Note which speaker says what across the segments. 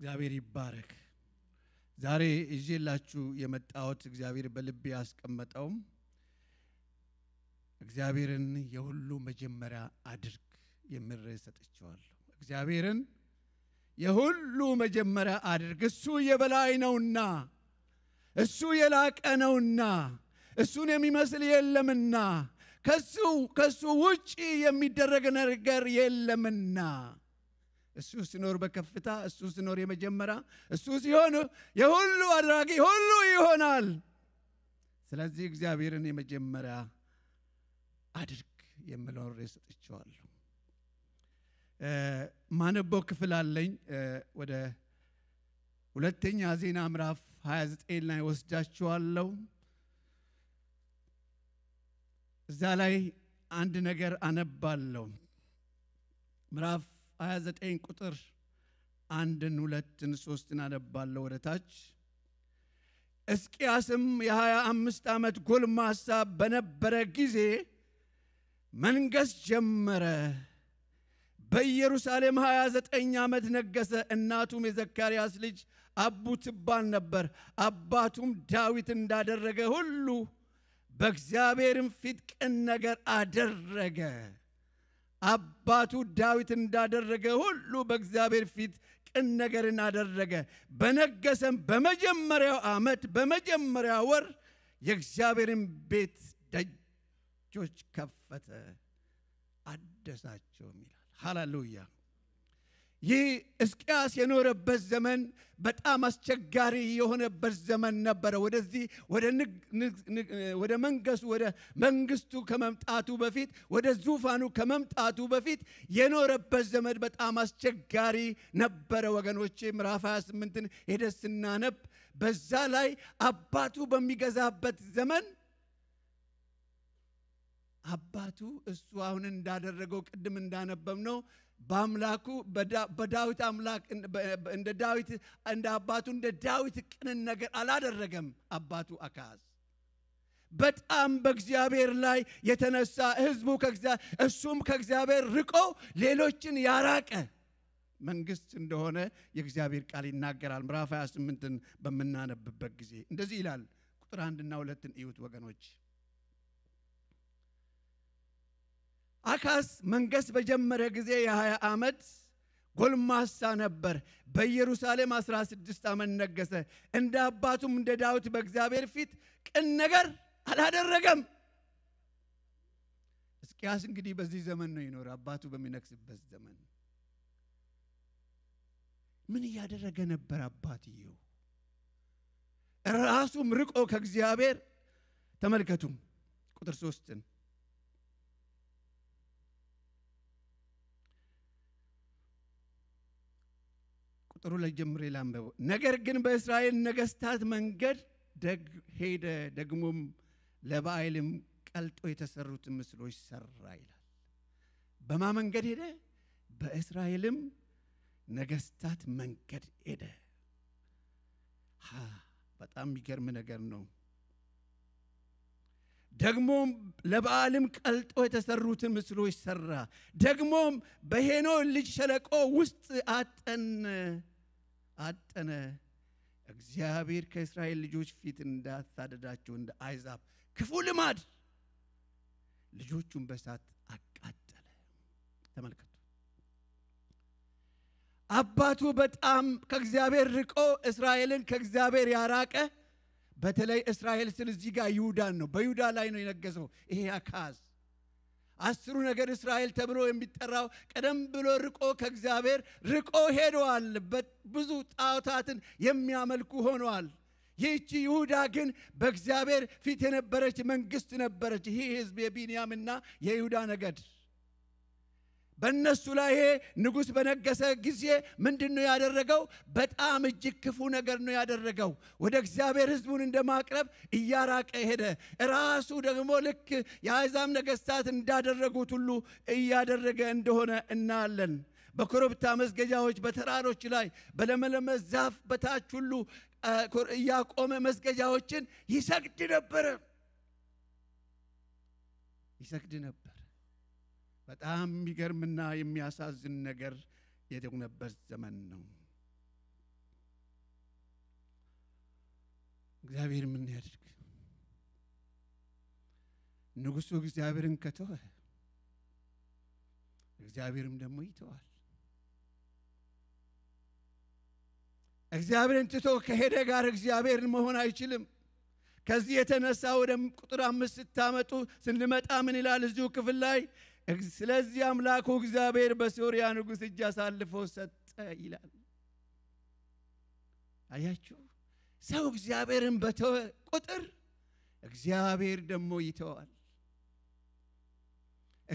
Speaker 1: እግዚአብሔር ይባረክ። ዛሬ ይዤላችሁ የመጣሁት እግዚአብሔር በልቤ ያስቀመጠውም እግዚአብሔርን የሁሉ መጀመሪያ አድርግ የሚል ርዕስ ሰጥቼዋለሁ። እግዚአብሔርን የሁሉ መጀመሪያ አድርግ፣ እሱ የበላይ ነውና፣ እሱ የላቀ ነውና፣ እሱን የሚመስል የለምና፣ ከሱ ከሱ ውጪ የሚደረግ ነገር የለምና እሱ ሲኖር በከፍታ እሱ ሲኖር የመጀመሪያ እሱ ሲሆን የሁሉ አድራጊ ሁሉ ይሆናል። ስለዚህ እግዚአብሔርን የመጀመሪያ አድርግ የምለውን ርዕስ ሰጥቼዋለሁ። ክፍል አለኝ ወደ ሁለተኛ ዜና ምዕራፍ 29 ላይ ወስዳችኋለሁ። እዛ ላይ አንድ ነገር አነባለሁ ምዕራፍ 29 ቁጥር አንድን ሁለትን ሶስትን አነባለሁ ወደ ታች እስቂያስም የሀያ አምስት ዓመት ጎልማሳ በነበረ ጊዜ መንገስ ጀመረ በኢየሩሳሌም 29 ዓመት ነገሰ እናቱም የዘካርያስ ልጅ አቡ ትባል ነበር አባቱም ዳዊት እንዳደረገ ሁሉ በእግዚአብሔርም ፊት ቅን ነገር አደረገ አባቱ ዳዊት እንዳደረገ ሁሉ በእግዚአብሔር ፊት ቅን ነገርን አደረገ። በነገሰም በመጀመሪያው ዓመት በመጀመሪያ ወር የእግዚአብሔርን ቤት ደጆች ከፈተ፣ አደሳቸውም ይላል። ሃሌሉያ ይህ እስቅያስ የኖረበት ዘመን በጣም አስቸጋሪ የሆነበት ዘመን ነበረ። ወደዚህ ወደ መንገሱ ወደ መንግስቱ ከመምጣቱ በፊት ወደ ዙፋኑ ከመምጣቱ በፊት የኖረበት ዘመን በጣም አስቸጋሪ ነበረ። ወገኖቼ ምዕራፍ 28ን ሄደ ስናነብ በዛ ላይ አባቱ በሚገዛበት ዘመን አባቱ እሱ አሁን እንዳደረገው ቅድም እንዳነበብ ነው በአምላኩ በዳዊት አምላክ እንደ ዳዊት እንደ አባቱ እንደ ዳዊት ቅንን ነገር አላደረገም አባቱ አካዝ በጣም በእግዚአብሔር ላይ የተነሳ ህዝቡ እሱም ከእግዚአብሔር ርቆ ሌሎችን ያራቀ መንግስት እንደሆነ የእግዚአብሔር ቃል ይናገራል ምዕራፍ 28ን በምናነብበት ጊዜ እንደዚህ ይላል ቁጥር አንድና ሁለትን እዩት ወገኖች አካስ መንገስ በጀመረ ጊዜ የ20 ዓመት ጎልማሳ ነበር። በኢየሩሳሌም 16 ዓመት ነገሰ። እንደ አባቱም እንደ ዳዊት በእግዚአብሔር ፊት ቅን ነገር አላደረገም። ሕዝቅያስ እንግዲህ በዚህ ዘመን ነው ይኖር አባቱ በሚነግስበት ዘመን። ምን እያደረገ ነበር አባትየው? ራሱም ርቆ ከእግዚአብሔር ተመልከቱም ቁጥር ሶስትን ቁጥሩ ለጀምሬ ላንበው። ነገር ግን በእስራኤል ነገስታት መንገድ ሄደ፣ ደግሞም ለበዓልም ቀልጦ የተሰሩትን ምስሎች ሰራ ይላል። በማ መንገድ ሄደ? በእስራኤልም ነገስታት መንገድ ሄደ። በጣም የሚገርም ነገር ነው። ደግሞም ለበዓልም ቀልጦ የተሰሩትን ምስሎች ሰራ። ደግሞም በሄኖን ልጅ ሸለቆ ውስጥ አጠነ አጠነ። እግዚአብሔር ከእስራኤል ልጆች ፊት እንዳታደዳቸው እንደ አይዛብ ክፉ ልማድ ልጆቹን በሳት አቃጠለ። ተመልከቱ። አባቱ በጣም ከእግዚአብሔር ርቆ እስራኤልን ከእግዚአብሔር ያራቀ በተለይ እስራኤል ስል እዚህ ጋር ይሁዳን ነው። በይሁዳ ላይ ነው የነገሰው ይሄ አካዝ። አስሩ ነገድ እስራኤል ተብሎ የሚጠራው ቀደም ብሎ ርቆ ከእግዚአብሔር ርቆ ሄደዋል። ብዙ ጣዖታትን የሚያመልኩ ሆነዋል። ይህቺ ይሁዳ ግን በእግዚአብሔር ፊት የነበረች መንግስት ነበረች። ይህ ህዝብ የቢንያምና የይሁዳ ነገድ በእነሱ ላይ ይሄ ንጉሥ በነገሰ ጊዜ ምንድን ነው ያደረገው? በጣም እጅግ ክፉ ነገር ነው ያደረገው። ወደ እግዚአብሔር ሕዝቡን እንደማቅረብ እያራቀ ሄደ። ራሱ ደግሞ ልክ የአሕዛብ ነገሥታት እንዳደረጉት ሁሉ እያደረገ እንደሆነ እናያለን። በኮረብታ መስገጃዎች፣ በተራሮች ላይ፣ በለመለመ ዛፍ በታች ሁሉ እያቆመ መስገጃዎችን ይሰግድ ነበረ ይሰግድ ነበር። በጣም የሚገርምና የሚያሳዝን ነገር የደግነበት ዘመን ነው። እግዚአብሔር ምን ያድርግ? ንጉሱ እግዚአብሔርን ከተወ እግዚአብሔርም ደግሞ ይተዋል። እግዚአብሔርን ትቶ ከሄደ ጋር እግዚአብሔርን መሆን አይችልም። ከዚህ የተነሳ ወደ ቁጥር አምስት ስታመጡ ስንመጣ ምን ይላል እዚሁ ክፍል ላይ ስለዚህ አምላኩ እግዚአብሔር በሶርያ ንጉሥ እጅ አሳልፎ ሰጠ ይላል አያችሁ ሰው እግዚአብሔርን በተወ ቁጥር እግዚአብሔር ደግሞ ይተዋል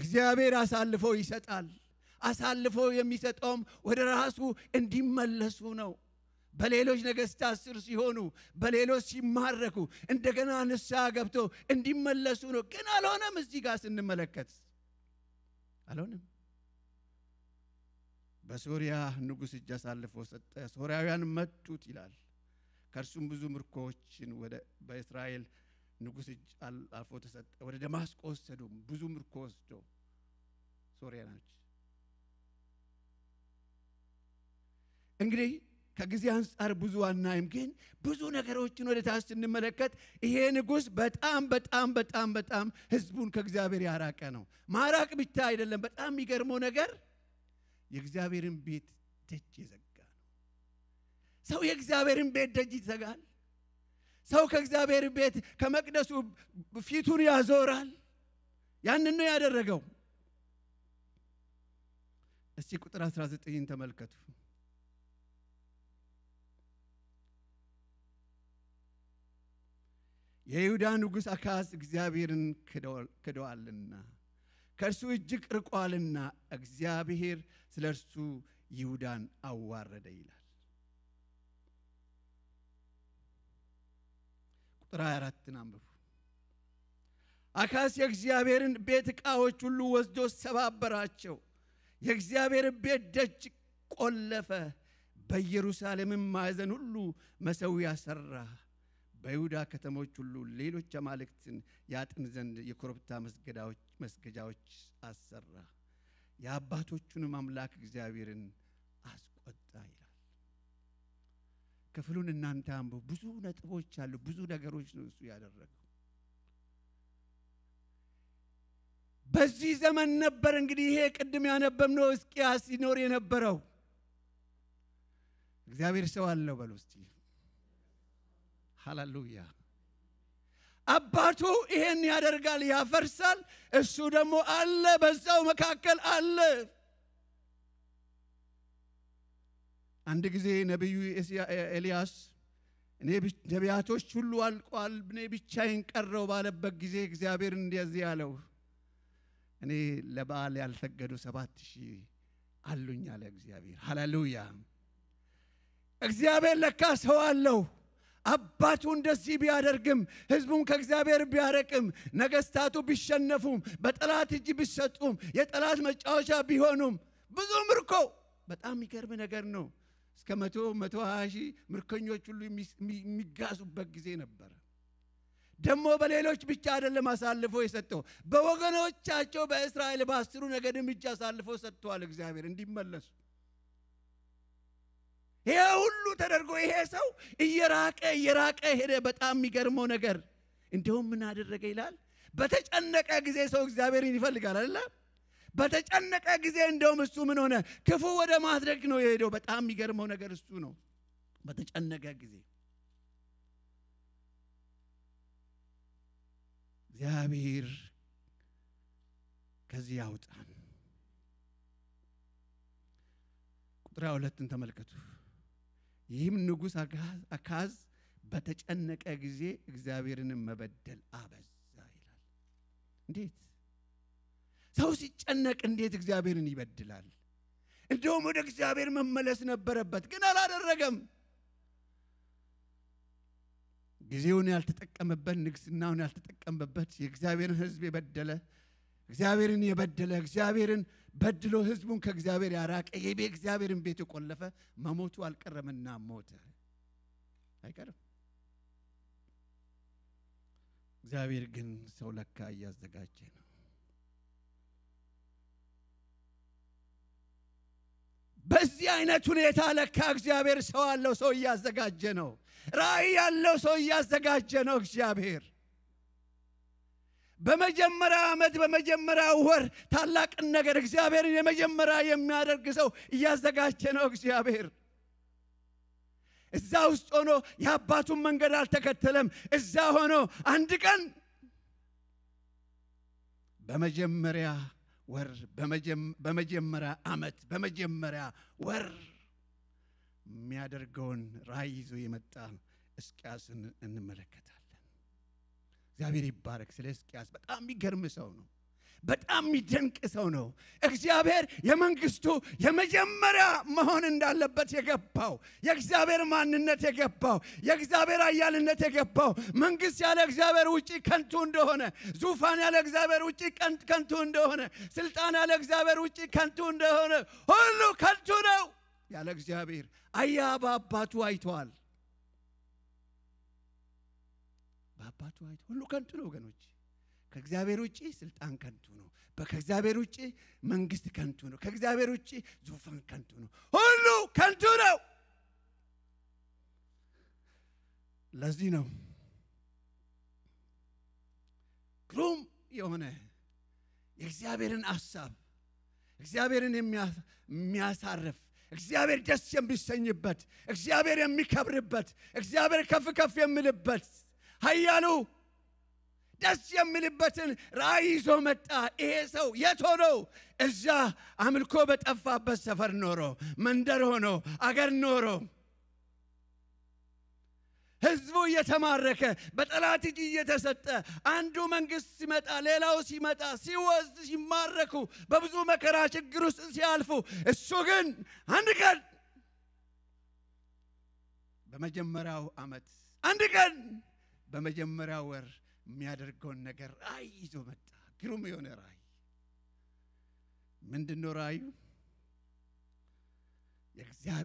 Speaker 1: እግዚአብሔር አሳልፎ ይሰጣል አሳልፎ የሚሰጠውም ወደ ራሱ እንዲመለሱ ነው በሌሎች ነገስታት ስር ሲሆኑ በሌሎች ሲማረኩ እንደገና ንሳ ገብቶ እንዲመለሱ ነው ግን አልሆነም እዚህ ጋር ስንመለከት አልሆንም። በሶሪያ ንጉሥ እጅ አሳልፎ ሰጠ፣ ሶሪያውያን መጡት ይላል። ከእርሱም ብዙ ምርኮዎችን ወደ በእስራኤል ንጉሥ እጅ አልፎ ተሰጠ፣ ወደ ደማስቆ ወሰዱ። ብዙ ምርኮ ወስዶ ሶሪያ እንግዲህ ከጊዜ አንጻር ብዙ አናይም፣ ግን ብዙ ነገሮችን ወደ ታች ስንመለከት ይሄ ንጉሥ በጣም በጣም በጣም በጣም ህዝቡን ከእግዚአብሔር ያራቀ ነው። ማራቅ ብቻ አይደለም፣ በጣም የሚገርመው ነገር የእግዚአብሔርን ቤት ደጅ የዘጋ ነው። ሰው የእግዚአብሔርን ቤት ደጅ ይዘጋል። ሰው ከእግዚአብሔር ቤት ከመቅደሱ ፊቱን ያዞራል። ያንን ነው ያደረገው። እስቲ ቁጥር 19 ተመልከቱ። የይሁዳ ንጉሥ አካዝ እግዚአብሔርን ክደዋልና ከእርሱ እጅግ ርቋልና እግዚአብሔር ስለ እርሱ ይሁዳን አዋረደ ይላል። ቁጥር 24ን አንብቡ። አካስ የእግዚአብሔርን ቤት ዕቃዎች ሁሉ ወስዶ ሰባበራቸው፣ የእግዚአብሔር ቤት ደጅ ቆለፈ፣ በኢየሩሳሌምም ማዕዘን ሁሉ መሰዊያ ሠራ። በይሁዳ ከተሞች ሁሉ ሌሎች አማልክትን ያጥን ዘንድ የኮረብታ መስገጃዎች አሰራ፣ የአባቶቹንም አምላክ እግዚአብሔርን አስቆጣ ይላል። ክፍሉን እናንተ አንብቡ። ብዙ ነጥቦች አሉ። ብዙ ነገሮች ነው እሱ ያደረገው። በዚህ ዘመን ነበር እንግዲህ ይሄ ቅድም ያነበብነው ሕዝቅያስ ሲኖር የነበረው። እግዚአብሔር ሰው አለው በሉ ሃሌሉያ። አባቱ ይሄን ያደርጋል፣ ያፈርሳል። እሱ ደግሞ አለ፣ በዛው መካከል አለ። አንድ ጊዜ ነቢዩ ኤልያስ እኔ ነቢያቶች ሁሉ አልቋል፣ እኔ ብቻዬን ቀረው ባለበት ጊዜ እግዚአብሔር እንደዚህ ያለው እኔ ለበዓል ያልሰገዱ ሰባት ሺህ አሉኝ አለ እግዚአብሔር። ሃሌሉያ። እግዚአብሔር ለካ ሰው አለው። አባቱ እንደዚህ ቢያደርግም ህዝቡም ከእግዚአብሔር ቢያረቅም ነገስታቱ ቢሸነፉም በጠላት እጅ ቢሰጡም የጠላት መጫወቻ ቢሆኑም ብዙ ምርኮ በጣም የሚገርም ነገር ነው። እስከ መቶ መቶ ሀያ ሺህ ምርኮኞች ሁሉ የሚጋዙበት ጊዜ ነበረ። ደግሞ በሌሎች ብቻ አይደለም አሳልፎ የሰጠው በወገኖቻቸው በእስራኤል በአስሩ ነገድም እጅ አሳልፎ ሰጥተዋል እግዚአብሔር እንዲመለሱ ይሄ ሁሉ ተደርጎ ይሄ ሰው እየራቀ እየራቀ ሄደ። በጣም የሚገርመው ነገር እንደውም ምን አደረገ ይላል። በተጨነቀ ጊዜ ሰው እግዚአብሔርን ይፈልጋል አይደለ? በተጨነቀ ጊዜ እንደውም እሱ ምን ሆነ? ክፉ ወደ ማድረግ ነው የሄደው። በጣም የሚገርመው ነገር እሱ ነው። በተጨነቀ ጊዜ እግዚአብሔር ከዚህ ያውጣን። ቁጥር ሁለትን ተመልከቱ። ይህም ንጉሥ አካዝ በተጨነቀ ጊዜ እግዚአብሔርንም መበደል አበዛ ይላል። እንዴት ሰው ሲጨነቅ እንዴት እግዚአብሔርን ይበድላል? እንደውም ወደ እግዚአብሔር መመለስ ነበረበት፣ ግን አላደረገም። ጊዜውን ያልተጠቀመበት፣ ንግስናውን ያልተጠቀመበት፣ የእግዚአብሔርን ህዝብ የበደለ እግዚአብሔርን የበደለ እግዚአብሔርን በድሎ ህዝቡን ከእግዚአብሔር ያራቀ እግዚአብሔርን ቤት የቆለፈ መሞቱ አልቀረምና ሞተ። አይቀርም። እግዚአብሔር ግን ሰው ለካ እያዘጋጀ ነው። በዚህ አይነት ሁኔታ ለካ እግዚአብሔር ሰው አለው። ሰው እያዘጋጀ ነው። ራእይ ያለው ሰው እያዘጋጀ ነው እግዚአብሔር በመጀመሪያ ዓመት በመጀመሪያ ወር ታላቅን ነገር እግዚአብሔርን የመጀመሪያ የሚያደርግ ሰው እያዘጋጀ ነው እግዚአብሔር። እዛ ውስጥ ሆኖ የአባቱን መንገድ አልተከተለም። እዛ ሆኖ አንድ ቀን በመጀመሪያ ወር በመጀመሪያ ዓመት በመጀመሪያ ወር የሚያደርገውን ራእይ ይዞ የመጣ ሕዝቅያስን እንመለከታል። እግዚአብሔር ይባረክ። ስለ ሕዝቅያስ በጣም የሚገርም ሰው ነው። በጣም የሚደንቅ ሰው ነው። እግዚአብሔር የመንግስቱ የመጀመሪያ መሆን እንዳለበት የገባው የእግዚአብሔር ማንነት የገባው የእግዚአብሔር አያልነት የገባው መንግስት ያለ እግዚአብሔር ውጪ ከንቱ እንደሆነ፣ ዙፋን ያለ እግዚአብሔር ውጪ ከንቱ እንደሆነ፣ ስልጣን ያለ እግዚአብሔር ውጪ ከንቱ እንደሆነ፣ ሁሉ ከንቱ ነው ያለ እግዚአብሔር አያ በአባቱ አይተዋል። በአባቱ አይቶ ሁሉ ከንቱ ነው ወገኖች። ከእግዚአብሔር ውጭ ስልጣን ከንቱ ነው። ከእግዚአብሔር ውጭ መንግስት ከንቱ ነው። ከእግዚአብሔር ውጭ ዙፋን ከንቱ ነው። ሁሉ ከንቱ ነው። ለዚህ ነው ግሩም የሆነ የእግዚአብሔርን አሳብ እግዚአብሔርን የሚያሳርፍ እግዚአብሔር ደስ የሚሰኝበት እግዚአብሔር የሚከብርበት እግዚአብሔር ከፍ ከፍ የሚልበት ኃያሉ ደስ የሚልበትን ራእይ ይዞ መጣ። ይሄ ሰው የት ሆኖ? እዛ አምልኮ በጠፋበት ሰፈር ኖሮ፣ መንደር ሆኖ፣ አገር ኖሮ ህዝቡ እየተማረከ በጠላት እጅ እየተሰጠ አንዱ መንግስት ሲመጣ ሌላው ሲመጣ ሲወዝ ሲማረኩ በብዙ መከራ ችግር ውስጥ ሲያልፉ እሱ ግን አንድ ቀን በመጀመሪያው ዓመት አንድ ቀን በመጀመሪያ ወር የሚያደርገውን ነገር ራእይ ይዞ መጣ። ግሩም የሆነ ራእይ። ምንድን ነው ራእዩ?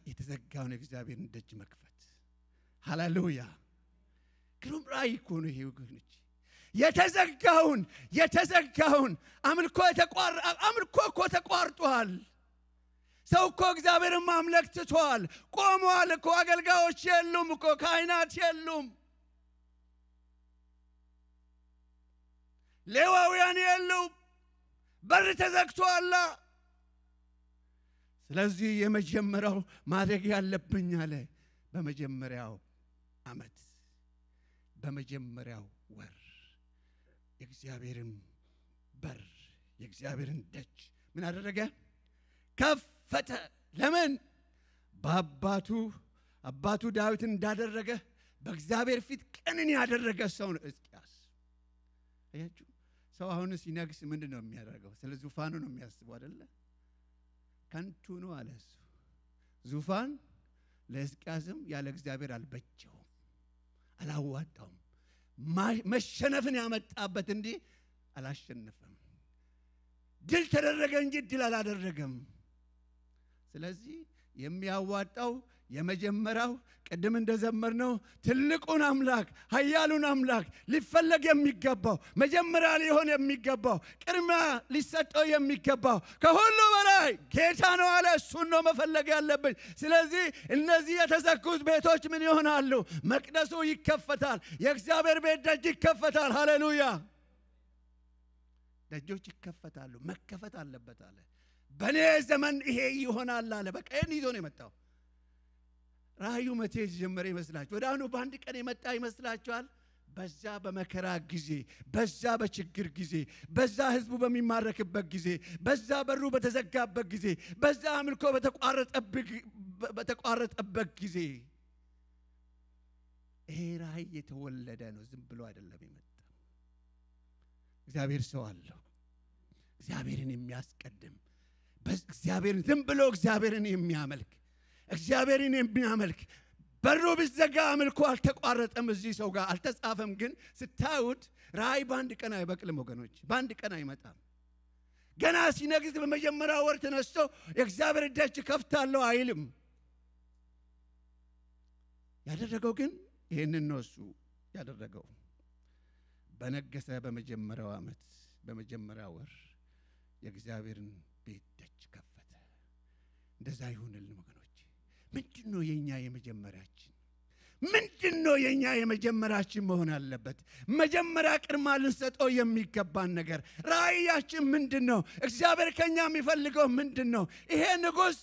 Speaker 1: የተዘጋውን የእግዚአብሔርን ደጅ መክፈት። ሃሌሉያ! ግሩም ራእይ እኮ ነው ይሄ ወገኖች። የተዘጋውን የተዘጋውን አምልኮ አምልኮ እኮ ተቋርጧል። ሰው እኮ እግዚአብሔርን ማምለክ ትቷል። ቆመዋል እኮ አገልጋዮች የሉም እኮ ካህናት የሉም ሌዋውያን የሉም። በር ተዘግቶ አላ። ስለዚህ የመጀመሪያው ማድረግ ያለብኝ አለ በመጀመሪያው ዓመት በመጀመሪያው ወር የእግዚአብሔርን በር የእግዚአብሔርን ደጅ ምን አደረገ? ከፈተ። ለምን? በአባቱ አባቱ ዳዊት እንዳደረገ በእግዚአብሔር ፊት ቅንን ያደረገ ሰው ነው ሕዝቅያስ። አያችሁ ሰው አሁን ሲነግስ ምንድን ነው የሚያደርገው? ስለ ዙፋኑ ነው የሚያስበው አይደለ? ከንቱ ነው አለ እሱ። ዙፋን ለሕዝቅያስም ያለ እግዚአብሔር አልበቸውም አላዋጣውም። መሸነፍን ያመጣበት እንዴ አላሸነፈም። ድል ተደረገ እንጂ ድል አላደረገም። ስለዚህ የሚያዋጣው የመጀመሪያው ቅድም ነው ትልቁን አምላክ ኃያሉን አምላክ ሊፈለግ የሚገባው መጀመሪያ ሊሆን የሚገባው ቅድሚያ ሊሰጠው የሚገባው ከሁሉ በላይ ጌታ ነው አለ። እሱን ነው መፈለግ ያለብን። ስለዚህ እነዚህ የተዘጉት ቤቶች ምን ይሆናሉ? መቅደሱ ይከፈታል። የእግዚአብሔር ቤት ደጅ ይከፈታል። ሃሌሉያ! ደጆች ይከፈታሉ። መከፈት አለበት አለ። በእኔ ዘመን ይሄ ይሆናል አለ። በቃ ይህን ይዞ ነው የመጣው። ራእዩ መቼ የተጀመረ ይመስላችሁ? ወደ አሁኑ በአንድ ቀን የመጣ ይመስላችኋል? በዛ በመከራ ጊዜ፣ በዛ በችግር ጊዜ፣ በዛ ህዝቡ በሚማረክበት ጊዜ፣ በዛ በሩ በተዘጋበት ጊዜ፣ በዛ አምልኮ በተቋረጠበት ጊዜ ይሄ ራእይ የተወለደ ነው። ዝም ብሎ አይደለም የመጣ። እግዚአብሔር ሰው አለው። እግዚአብሔርን የሚያስቀድም እግዚአብሔርን ዝም ብሎ እግዚአብሔርን የሚያመልክ እግዚአብሔርን የሚያመልክ በሩ ቢዘጋ አምልኮ አልተቋረጠም። እዚህ ሰው ጋር አልተጻፈም፣ ግን ስታዩት ራእይ በአንድ ቀን አይበቅልም ወገኖች፣ በአንድ ቀን አይመጣም። ገና ሲነግስ በመጀመሪያ ወር ተነስቶ የእግዚአብሔር ደጅ ከፍታለሁ አይልም። ያደረገው ግን ይህንን ነው እሱ ያደረገው። በነገሰ በመጀመሪያው ዓመት በመጀመሪያ ወር የእግዚአብሔርን ቤት ደጅ ከፈተ። እንደዛ ይሁንልን ወገኖች። ምንድን ነው የእኛ የመጀመሪያችን? ምንድን ነው የእኛ የመጀመሪያችን መሆን አለበት? መጀመሪያ ቅድማ ልንሰጠው የሚገባን ነገር ራእያችን ምንድን ነው? እግዚአብሔር ከእኛ የሚፈልገው ምንድን ነው? ይሄ ንጉሥ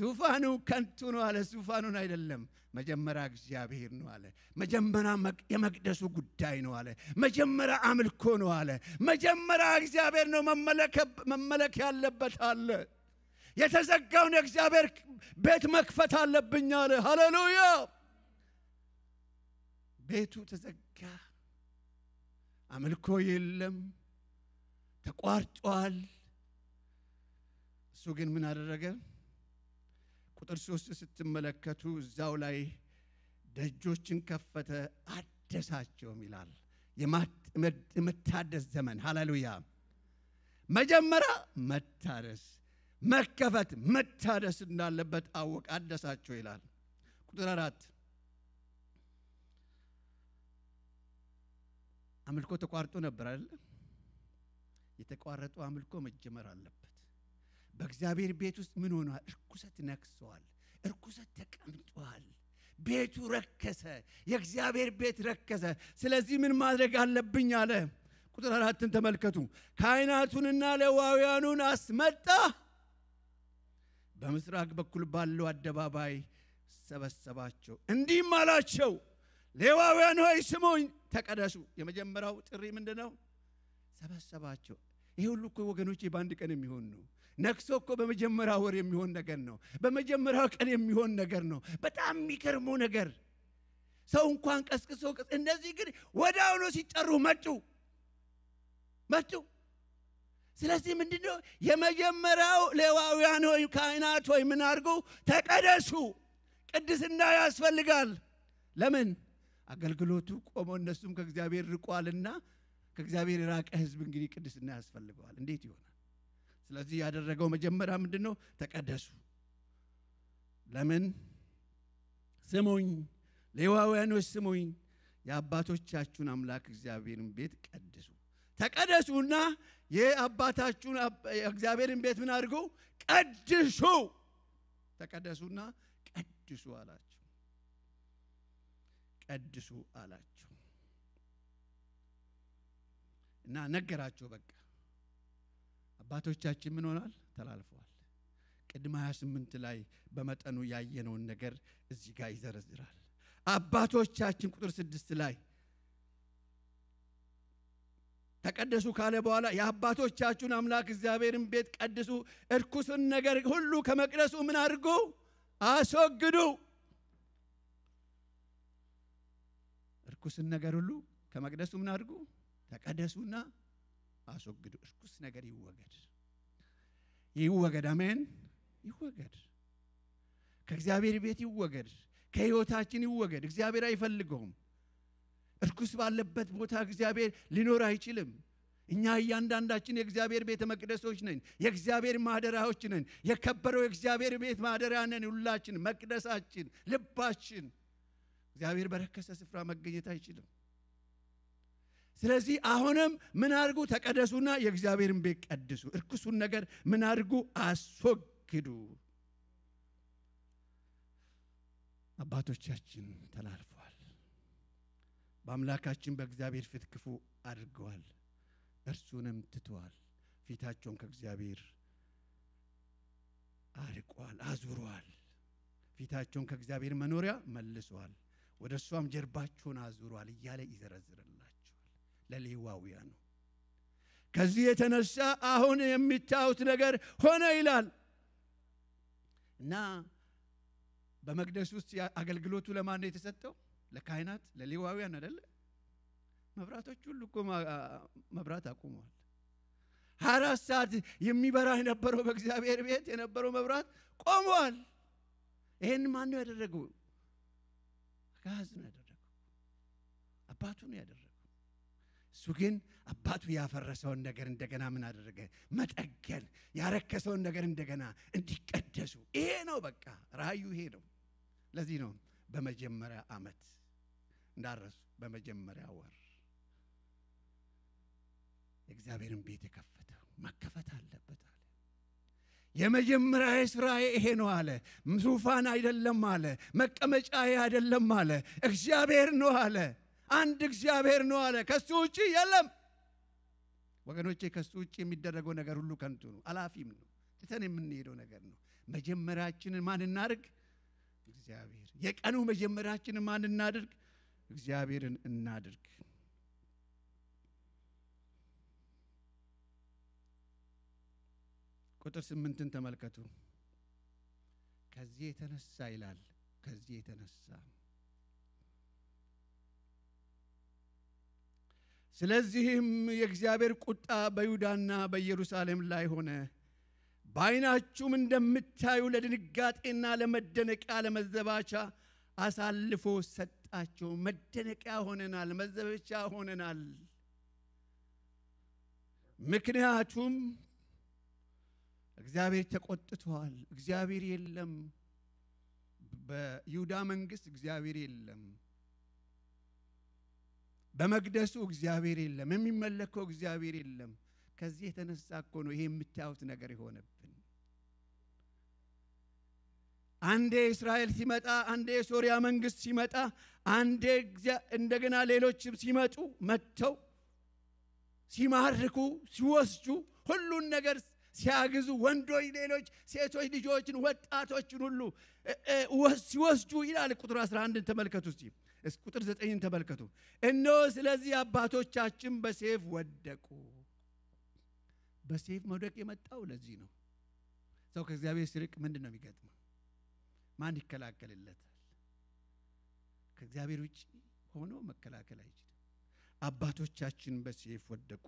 Speaker 1: ዙፋኑ ከንቱ ነው አለ። ዙፋኑን አይደለም መጀመሪያ እግዚአብሔር ነው አለ። መጀመሪያ የመቅደሱ ጉዳይ ነው አለ። መጀመሪያ አምልኮ ነው አለ። መጀመሪያ እግዚአብሔር ነው መመለክ ያለበት አለ። የተዘጋውን የእግዚአብሔር ቤት መክፈት አለብኝ አለ። ሃሌሉያ! ቤቱ ተዘጋ፣ አምልኮ የለም፣ ተቋርጧል። እሱ ግን ምን አደረገ? ቁጥር ሶስት ስትመለከቱ እዛው ላይ ደጆችን ከፈተ አደሳቸውም ይላል። የመታደስ ዘመን ሃሌሉያ! መጀመሪያ መታደስ መከፈት መታደስ እንዳለበት አወቅ አደሳቸው ይላል። ቁጥር አራት አምልኮ ተቋርጦ ነበር አይደለ? የተቋረጠው አምልኮ መጀመር አለበት። በእግዚአብሔር ቤት ውስጥ ምን ሆኗል? እርኩሰት ነክሰዋል። እርኩሰት ተቀምጧል። ቤቱ ረከሰ። የእግዚአብሔር ቤት ረከሰ። ስለዚህ ምን ማድረግ አለብኝ አለ። ቁጥር አራትን ተመልከቱ። ካይናቱንና ለዋውያኑን አስመጣ በምስራቅ በኩል ባለው አደባባይ ሰበሰባቸው፣ እንዲህም አላቸው፣ ሌዋውያን ሆይ ስሙኝ፣ ተቀደሱ። የመጀመሪያው ጥሪ ምንድ ነው? ሰበሰባቸው። ይሄ ሁሉ እኮ ወገኖች በአንድ ቀን የሚሆን ነው። ነክሶ እኮ በመጀመሪያ ወር የሚሆን ነገር ነው። በመጀመሪያው ቀን የሚሆን ነገር ነው። በጣም የሚገርመው ነገር ሰው እንኳን ቀስቅሶ፣ እነዚህ ግን ወደ አሁኑ ሲጠሩ መጡ መጡ። ስለዚህ ምንድነው የመጀመሪያው ሌዋውያን ወይ ካህናት ወይ ምን አድርጉ ተቀደሱ ቅድስና ያስፈልጋል ለምን አገልግሎቱ ቆሞ እነሱም ከእግዚአብሔር ርቋልና ከእግዚአብሔር የራቀ ህዝብ እንግዲህ ቅድስና ያስፈልገዋል እንዴት ይሆናል ስለዚህ ያደረገው መጀመሪያ ምንድን ነው ተቀደሱ ለምን ስሙኝ ሌዋውያኖች ስሙኝ የአባቶቻችሁን አምላክ እግዚአብሔርን ቤት ቀድሱ ተቀደሱና የአባታችሁን እግዚአብሔርን ቤት ምን አድርጉ? ቀድሱ። ተቀደሱና ቀድሱ አላቸው። ቀድሱ አላቸው እና ነገራቸው። በቃ አባቶቻችን ምን ሆኗል? ተላልፈዋል። ቅድመ 28 ላይ በመጠኑ ያየነውን ነገር እዚህ ጋር ይዘረዝራል። አባቶቻችን ቁጥር ስድስት ላይ ተቀደሱ ካለ በኋላ የአባቶቻችሁን አምላክ እግዚአብሔርን ቤት ቀድሱ፣ እርኩስን ነገር ሁሉ ከመቅደሱ ምን አድርጉ አስወግዱ። እርኩስን ነገር ሁሉ ከመቅደሱ ምን አድርጉ ተቀደሱና አስወግዱ። እርኩስ ነገር ይወገድ፣ ይወገድ። አሜን፣ ይወገድ። ከእግዚአብሔር ቤት ይወገድ፣ ከህይወታችን ይወገድ። እግዚአብሔር አይፈልገውም። እርኩስ ባለበት ቦታ እግዚአብሔር ሊኖር አይችልም። እኛ እያንዳንዳችን የእግዚአብሔር ቤተ መቅደሶች ነን። የእግዚአብሔር ማደሪያዎች ነን። የከበረው የእግዚአብሔር ቤት ማደሪያ ነን። ሁላችን መቅደሳችን፣ ልባችን እግዚአብሔር በረከሰ ስፍራ መገኘት አይችልም። ስለዚህ አሁንም ምን አድርጉ? ተቀደሱና የእግዚአብሔርን ቤት ቀድሱ። እርኩሱን ነገር ምን አድርጉ? አስወግዱ። አባቶቻችን ተላልፈው በአምላካችን በእግዚአብሔር ፊት ክፉ አድርገዋል፣ እርሱንም ትተዋል። ፊታቸውን ከእግዚአብሔር አርቋል፣ አዙረዋል። ፊታቸውን ከእግዚአብሔር መኖሪያ መልሰዋል፣ ወደ እሷም ጀርባቸውን አዙረዋል እያለ ይዘረዝርላቸዋል። ለሌዋውያን ነው። ከዚህ የተነሳ አሁን የሚታዩት ነገር ሆነ ይላል እና በመቅደስ ውስጥ አገልግሎቱ ለማን ነው የተሰጠው? ለካህናት ለሌዋውያን አይደለ መብራቶች ሁሉ እኮ መብራት አቁመዋል ሀያ አራት ሰዓት የሚበራ የነበረው በእግዚአብሔር ቤት የነበረው መብራት ቆመዋል ይህን ማን ነው ያደረገው ጋዝ ነው ያደረገው አባቱ ነው ያደረገው እሱ ግን አባቱ ያፈረሰውን ነገር እንደገና ምን አደረገ መጠገን ያረከሰውን ነገር እንደገና እንዲቀደሱ ይሄ ነው በቃ ራዩ ይሄ ነው ለዚህ ነው በመጀመሪያ አመት እንዳረሱ በመጀመሪያ ወር የእግዚአብሔርን ቤት የከፈተው መከፈት አለበት አለ። የመጀመሪያ ስራዬ ይሄ ነው አለ። ዙፋን አይደለም አለ። መቀመጫ አይደለም አለ። እግዚአብሔር ነው አለ። አንድ እግዚአብሔር ነው አለ። ከሱ ውጭ የለም። ወገኖቼ ከሱ ውጭ የሚደረገው ነገር ሁሉ ከንቱ ነው፣ አላፊም ነው፣ ትተን የምንሄደው ነገር ነው። መጀመሪያችንን ማን እናድርግ? እግዚአብሔር። የቀኑ መጀመሪያችንን ማን እናድርግ? እግዚአብሔርን እናድርግ። ቁጥር ስምንትን ተመልከቱ። ከዚህ የተነሳ ይላል ከዚህ የተነሳ ስለዚህም የእግዚአብሔር ቁጣ በይሁዳና በኢየሩሳሌም ላይ ሆነ። በዓይናችሁም እንደምታዩ ለድንጋጤና ለመደነቂያ ለመዘባቻ አሳልፎ ሰጠ። ሰጣቸው። መደነቂያ ሆነናል፣ መዘበቻ ሆነናል። ምክንያቱም እግዚአብሔር ተቆጥቷል። እግዚአብሔር የለም፣ በይሁዳ መንግስት እግዚአብሔር የለም፣ በመቅደሱ እግዚአብሔር የለም፣ የሚመለከው እግዚአብሔር የለም። ከዚህ የተነሳ እኮ ነው ይሄ የምታዩት ነገር የሆነብን። አንዴ እስራኤል ሲመጣ፣ አንዴ የሶሪያ መንግስት ሲመጣ፣ አንዴ እንደገና ሌሎችም ሲመጡ መጥተው ሲማርኩ ሲወስዱ ሁሉን ነገር ሲያግዙ ወንዶች፣ ሌሎች ሴቶች ልጆችን፣ ወጣቶችን ሁሉ ሲወስጁ ይላል። ቁጥር 11 ተመልከቱ እስቲ ቁጥር 9 ተመልከቱ። እነሆ ስለዚህ አባቶቻችን በሴፍ ወደቁ። በሴፍ መውደቅ የመጣው ለዚህ ነው። ሰው ከእግዚአብሔር ሲርቅ ምንድን ነው የሚገጥመው? ማን ይከላከልለታል? ከእግዚአብሔር ውጭ ሆኖ መከላከል አይችልም። አባቶቻችን በሴፍ ወደቁ።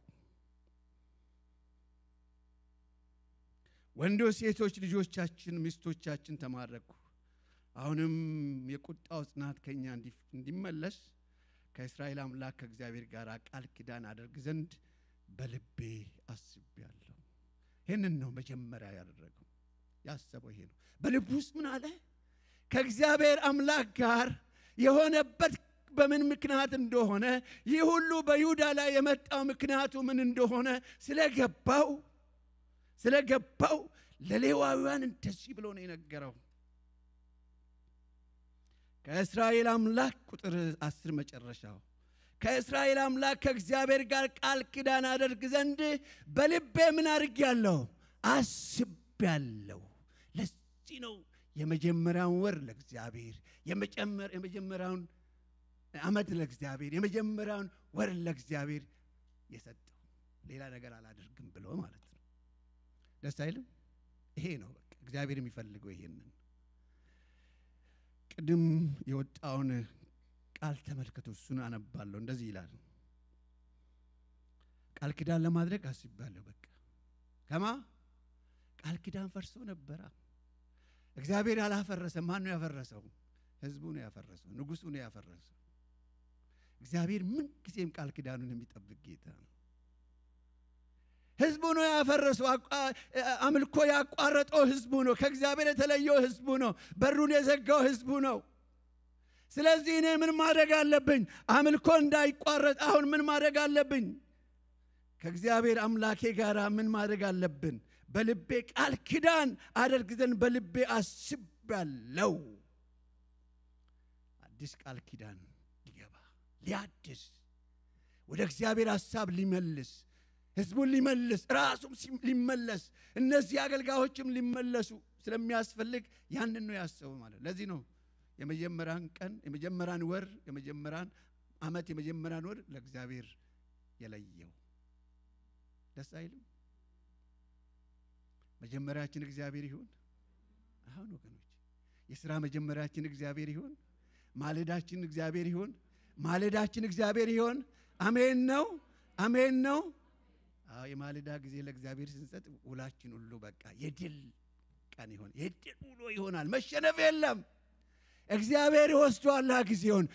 Speaker 1: ወንዶ ሴቶች፣ ልጆቻችን፣ ሚስቶቻችን ተማረኩ። አሁንም የቁጣው ጽናት ከኛ እንዲመለስ ከእስራኤል አምላክ ከእግዚአብሔር ጋር ቃል ኪዳን አደርግ ዘንድ በልቤ አስቤያለሁ። ይህንን ነው መጀመሪያ ያደረገው፣ ያሰበው ይሄ ነው። በልቡ ውስጥ ምን አለ? ከእግዚአብሔር አምላክ ጋር የሆነበት በምን ምክንያት እንደሆነ ይህ ሁሉ በይሁዳ ላይ የመጣው ምክንያቱ ምን እንደሆነ ስለገባው ስለገባው ለሌዋውያን እንደዚህ ብሎ ነው የነገረው ከእስራኤል አምላክ ቁጥር አስር መጨረሻው ከእስራኤል አምላክ ከእግዚአብሔር ጋር ቃል ኪዳን አደርግ ዘንድ በልቤ ምን አድርግ ያለው አስብ ያለው ለዚህ ነው የመጀመሪያውን ወር ለእግዚአብሔር፣ የመጀመሪያውን አመት ለእግዚአብሔር፣ የመጀመሪያውን ወር ለእግዚአብሔር የሰጠው ሌላ ነገር አላደርግም ብሎ ማለት ነው። ደስ አይልም? ይሄ ነው በቃ እግዚአብሔር የሚፈልገው ይሄንን። ቅድም የወጣውን ቃል ተመልከቱ፣ እሱን አነባለሁ። እንደዚህ ይላል ቃል ኪዳን ለማድረግ አስባለሁ በቃ ከማ ቃል ኪዳን ፈርሶ ነበራ እግዚአብሔር ያላፈረሰ ማን ነው ያፈረሰው? ህዝቡ ነው ያፈረሰው። ንጉሱ ነው ያፈረሰው። እግዚአብሔር ምን ጊዜም ቃል ኪዳኑን የሚጠብቅ ጌታ ነው። ህዝቡ ነው ያፈረሰው። አምልኮ ያቋረጠው ህዝቡ ነው። ከእግዚአብሔር የተለየው ህዝቡ ነው። በሩን የዘጋው ህዝቡ ነው። ስለዚህ እኔ ምን ማድረግ አለብኝ? አምልኮ እንዳይቋረጥ አሁን ምን ማድረግ አለብኝ? ከእግዚአብሔር አምላኬ ጋር ምን ማድረግ አለብን? በልቤ ቃል ኪዳን አደርግ ዘንድ በልቤ ያለው አዲስ ቃል ኪዳን ሊገባ ሊያድስ ወደ እግዚአብሔር ሐሳብ ሊመልስ ህዝቡን ሊመልስ ራሱም ሊመለስ እነዚህ አገልጋዮችም ሊመለሱ ስለሚያስፈልግ ያንን ነው ያሰቡ ማለት ለዚህ ነው የመጀመሪያን ቀን የመጀመሪያን ወር የመጀመሪያን አመት የመጀመሪያን ወር ለእግዚአብሔር የለየው ደስ አይልም መጀመሪያችን እግዚአብሔር ይሁን። አሁን ወገኖች የስራ መጀመሪያችን እግዚአብሔር ይሁን። ማለዳችን እግዚአብሔር ይሁን። ማለዳችን እግዚአብሔር ይሁን። አሜን ነው፣ አሜን ነው። የማለዳ ጊዜ ለእግዚአብሔር ስንሰጥ ውላችን ሁሉ በቃ የድል ቀን ይሆን፣ የድል ውሎ ይሆናል። መሸነፍ የለም። እግዚአብሔር ይወስዷላ ጊዜውን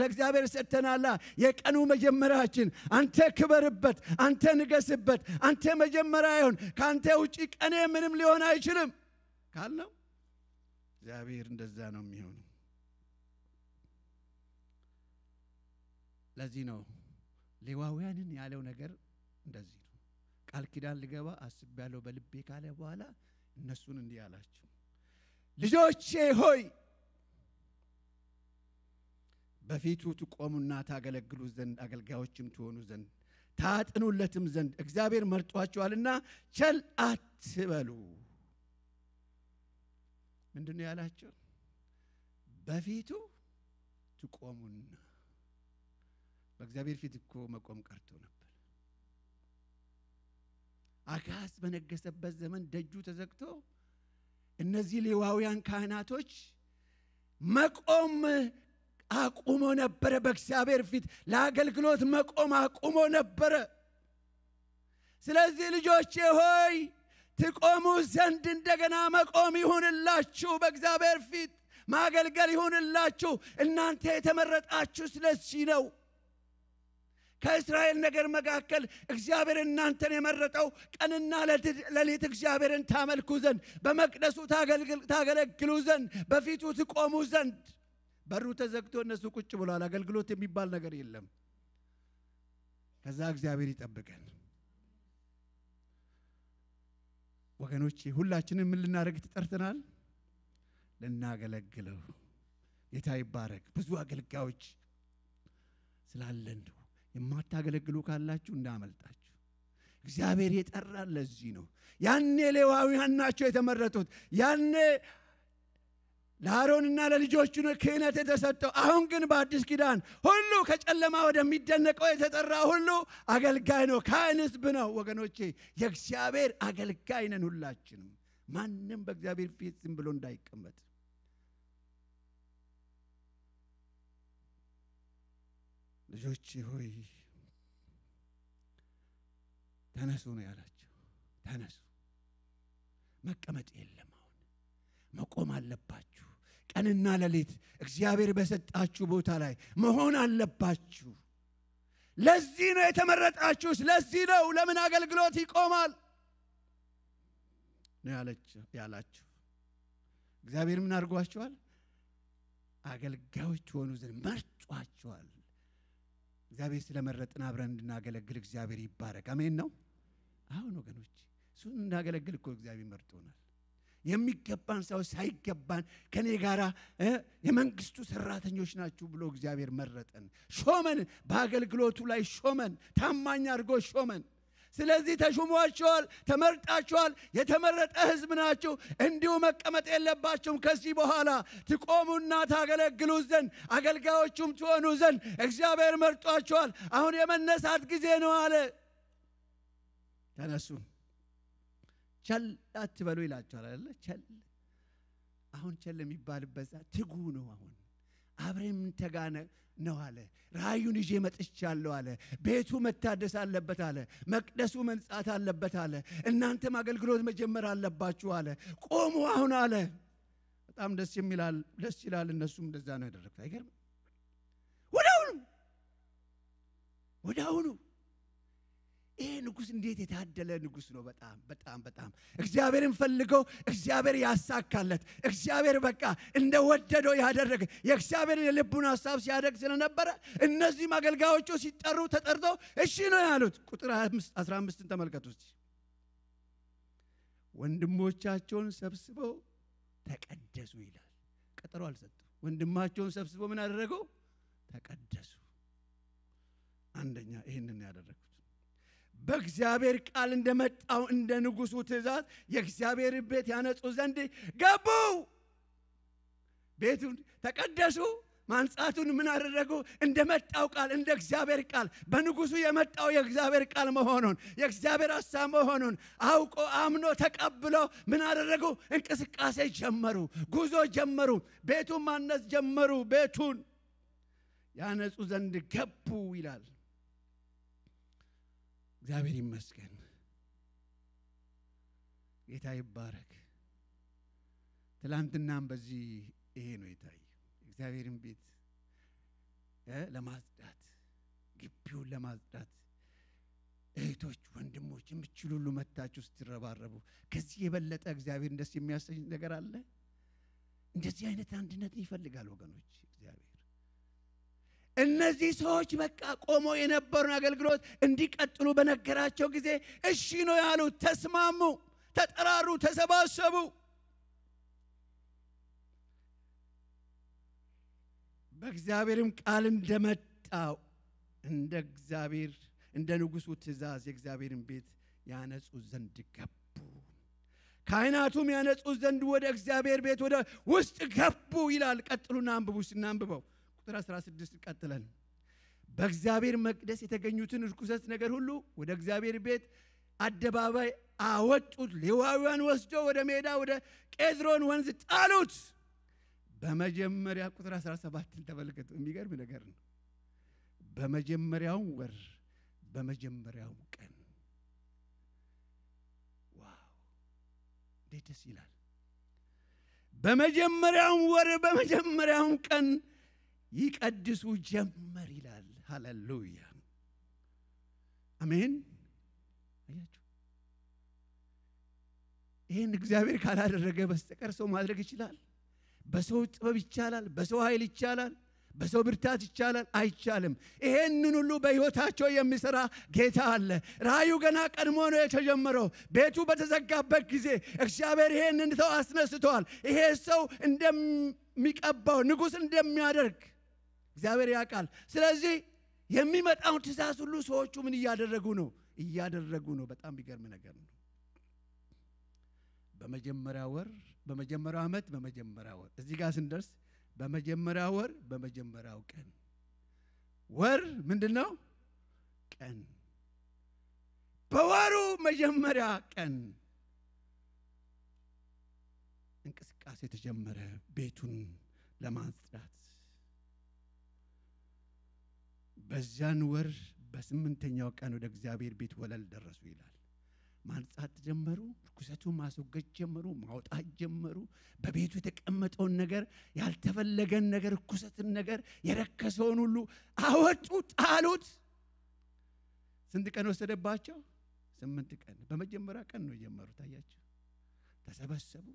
Speaker 1: ለእግዚአብሔር ሰጥተናላ። የቀኑ መጀመሪያችን አንተ ክበርበት፣ አንተ ንገስበት፣ አንተ መጀመሪያ ይሆን ከአንተ ውጭ ቀኔ ምንም ሊሆን አይችልም ካልነው እግዚአብሔር እንደዛ ነው የሚሆነው። ለዚህ ነው ሌዋውያንን ያለው ነገር እንደዚህ ነው። ቃል ኪዳን ልገባ ያለው በልቤ ካለ በኋላ እነሱን እንዲህ አላቸው፣ ልጆቼ ሆይ በፊቱ ትቆሙና ታገለግሉ ዘንድ አገልጋዮችም ትሆኑ ዘንድ ታጥኑለትም ዘንድ እግዚአብሔር መርጧቸዋልና ቸል አትበሉ። ምንድን ነው ያላቸው? በፊቱ ትቆሙና። በእግዚአብሔር ፊት እኮ መቆም ቀርቶ ነበር። አካስ በነገሰበት ዘመን ደጁ ተዘግቶ እነዚህ ሌዋውያን ካህናቶች መቆም አቁሞ ነበረ። በእግዚአብሔር ፊት ለአገልግሎት መቆም አቁሞ ነበረ። ስለዚህ ልጆቼ ሆይ ትቆሙ ዘንድ እንደገና መቆም ይሁንላችሁ፣ በእግዚአብሔር ፊት ማገልገል ይሁንላችሁ። እናንተ የተመረጣችሁ ስለዚህ ነው። ከእስራኤል ነገር መካከል እግዚአብሔር እናንተን የመረጠው ቀንና ሌሊት እግዚአብሔርን ታመልኩ ዘንድ፣ በመቅደሱ ታገለግሉ ዘንድ፣ በፊቱ ትቆሙ ዘንድ በሩ ተዘግቶ እነሱ ቁጭ ብለዋል። አገልግሎት የሚባል ነገር የለም። ከዛ እግዚአብሔር ይጠብቀን ወገኖች። ሁላችንም ምን ልናደርግ ተጠርተናል? ልናገለግለው። ጌታ ይባረክ። ብዙ አገልጋዮች ስላለን የማታገለግሉ ካላችሁ እንዳመልጣችሁ። እግዚአብሔር የጠራን ለዚህ ነው። ያኔ ሌዋውያን ናቸው የተመረጡት። ያኔ ለአሮንና ለልጆቹ ክህነት የተሰጠው አሁን ግን በአዲስ ኪዳን ሁሉ ከጨለማ ወደሚደነቀው የተጠራ ሁሉ አገልጋይ ነው፣ ካህን ሕዝብ ነው። ወገኖቼ የእግዚአብሔር አገልጋይ ነን ሁላችንም። ማንም በእግዚአብሔር ፊት ዝም ብሎ እንዳይቀመጥ ልጆቼ ሆይ ተነሱ ነው ያላቸው። ተነሱ መቀመጥ የለም። አሁን መቆም አለባችሁ። ቀንና ሌሊት እግዚአብሔር በሰጣችሁ ቦታ ላይ መሆን አለባችሁ። ለዚህ ነው የተመረጣችሁ። ለዚህ ነው ለምን አገልግሎት ይቆማል ነው ያላችሁ። እግዚአብሔር ምን አድርጓችኋል? አገልጋዮች ሆኑ ዘንድ መርጧችኋል። እግዚአብሔር ስለመረጥን አብረን እንድናገለግል እግዚአብሔር ይባረክ። አሜን ነው። አሁን ወገኖች እሱን እንዳገለግል እኮ እግዚአብሔር መርጦናል። የሚገባን ሰው ሳይገባን ከኔ ጋር የመንግስቱ ሰራተኞች ናችሁ ብሎ እግዚአብሔር መረጠን፣ ሾመን፣ በአገልግሎቱ ላይ ሾመን፣ ታማኝ አድርጎ ሾመን። ስለዚህ ተሹሟቸዋል፣ ተመርጣቸዋል፣ የተመረጠ ህዝብ ናችሁ። እንዲሁ መቀመጥ የለባችሁም። ከዚህ በኋላ ትቆሙና ታገለግሉ ዘንድ አገልጋዮቹም ትሆኑ ዘንድ እግዚአብሔር መርጧቸዋል። አሁን የመነሳት ጊዜ ነው አለ። ተነሱን ቸል አትበሉ ይላቸዋል አይደለ? ቸል አሁን ቸል የሚባልበት ትጉ ነው። አሁን አብረን ተጋነ ነው አለ። ራእዩን ይዤ መጥቻለሁ አለ። ቤቱ መታደስ አለበት አለ። መቅደሱ መንጻት አለበት አለ። እናንተም አገልግሎት መጀመር አለባችሁ አለ። ቆሙ አሁን አለ። በጣም ደስ የሚላል ደስ ይላል። እነሱም እንደዛ ነው ያደረግት። አይገርም? ወዳውኑ ወዳውኑ ይሄ ንጉስ እንዴት የታደለ ንጉስ ነው! በጣም በጣም በጣም እግዚአብሔርን ፈልገው እግዚአብሔር ያሳካለት እግዚአብሔር በቃ እንደ እንደወደደው ያደረገ የእግዚአብሔር የልቡን ሀሳብ ሲያደርግ ስለነበረ እነዚህም አገልጋዮቹ ሲጠሩ ተጠርተው እሺ ነው ያሉት። ቁጥር 15ን ተመልከቱ እስቲ። ወንድሞቻቸውን ሰብስበው ተቀደሱ ይላል። ቀጠሮ አልሰጡም። ወንድማቸውን ሰብስበው ምን አደረገው? ተቀደሱ። አንደኛ ይህንን ያደረገው በእግዚአብሔር ቃል እንደመጣው እንደ ንጉሱ ትእዛዝ የእግዚአብሔር ቤት ያነጹ ዘንድ ገቡ። ቤቱን ተቀደሱ። ማንጻቱን ምን አደረጉ? እንደመጣው ቃል እንደ እግዚአብሔር ቃል በንጉሱ የመጣው የእግዚአብሔር ቃል መሆኑን የእግዚአብሔር አሳ መሆኑን አውቆ አምኖ ተቀብሎ ምን አደረጉ? እንቅስቃሴ ጀመሩ፣ ጉዞ ጀመሩ፣ ቤቱን ማነጽ ጀመሩ። ቤቱን ያነጹ ዘንድ ገቡ ይላል። እግዚአብሔር ይመስገን። ጌታ ይባረክ። ትላንትናም በዚህ ይሄ ነው የታየው። እግዚአብሔርን ቤት ለማጽዳት ግቢውን ለማጽዳት እህቶች፣ ወንድሞች የምችሉ ሁሉ መታችሁ ስትረባረቡ ከዚህ የበለጠ እግዚአብሔር እንደስ የሚያሰኝ ነገር አለ? እንደዚህ አይነት አንድነትን ይፈልጋል ወገኖች እግዚአብሔር እነዚህ ሰዎች በቃ ቆመው የነበሩን አገልግሎት እንዲቀጥሉ በነገራቸው ጊዜ እሺ ነው ያሉት። ተስማሙ፣ ተጠራሩ፣ ተሰባሰቡ። በእግዚአብሔርም ቃል እንደመጣው እንደ እግዚአብሔር እንደ ንጉሱ ትእዛዝ የእግዚአብሔርን ቤት ያነጹ ዘንድ ገቡ። ካህናቱም ያነጹ ዘንድ ወደ እግዚአብሔር ቤት ወደ ውስጥ ገቡ ይላል። ቀጥሉና አንብቡ፣ ስናንብበው ቁጥር 16 ቀጥለን በእግዚአብሔር መቅደስ የተገኙትን ርኩሰት ነገር ሁሉ ወደ እግዚአብሔር ቤት አደባባይ አወጡት። ሌዋውያን ወስዶ ወደ ሜዳ ወደ ቄድሮን ወንዝ ጣሉት። በመጀመሪያ ቁጥር 17 ተመልከቱ። የሚገርም ነገር ነው። በመጀመሪያውም ወር በመጀመሪያው ቀን ዋው! እንዴት ደስ ይላል! በመጀመሪያው ወር በመጀመሪያውም ቀን ይቀድሱ ጀመር ይላል። ሃሌሉያ አሜን። አያችሁ፣ ይህን እግዚአብሔር ካላደረገ በስተቀር ሰው ማድረግ ይችላል። በሰው ጥበብ ይቻላል፣ በሰው ኃይል ይቻላል፣ በሰው ብርታት ይቻላል፣ አይቻልም። ይሄንን ሁሉ በሕይወታቸው የሚሰራ ጌታ አለ። ራዩ ገና ቀድሞ ነው የተጀመረው። ቤቱ በተዘጋበት ጊዜ እግዚአብሔር ይሄንን ሰው አስነስተዋል። ይሄ ሰው እንደሚቀባው ንጉሥ እንደሚያደርግ እግዚአብሔር ያውቃል። ስለዚህ የሚመጣውን ትእዛዝ ሁሉ ሰዎቹ ምን እያደረጉ ነው? እያደረጉ ነው። በጣም ቢገርም ነገር ነው። በመጀመሪያ ወር በመጀመሪያው ዓመት በመጀመሪያ ወር እዚህ ጋር ስንደርስ በመጀመሪያ ወር በመጀመሪያው ቀን ወር ምንድን ነው? ቀን በወሩ መጀመሪያ ቀን እንቅስቃሴ ተጀመረ ቤቱን ለማጽዳት በዚያን ወር በስምንተኛው ቀን ወደ እግዚአብሔር ቤት ወለል ደረሱ ይላል። ማንጻት ጀመሩ። ርኩሰቱን ማስወገድ ጀመሩ። ማውጣት ጀመሩ። በቤቱ የተቀመጠውን ነገር፣ ያልተፈለገን ነገር፣ ርኩሰትን ነገር፣ የረከሰውን ሁሉ አወጡ፣ ጣሉት። ስንት ቀን ወሰደባቸው? ስምንት ቀን። በመጀመሪያ ቀን ነው የጀመሩ ታያቸው፣ ተሰበሰቡ።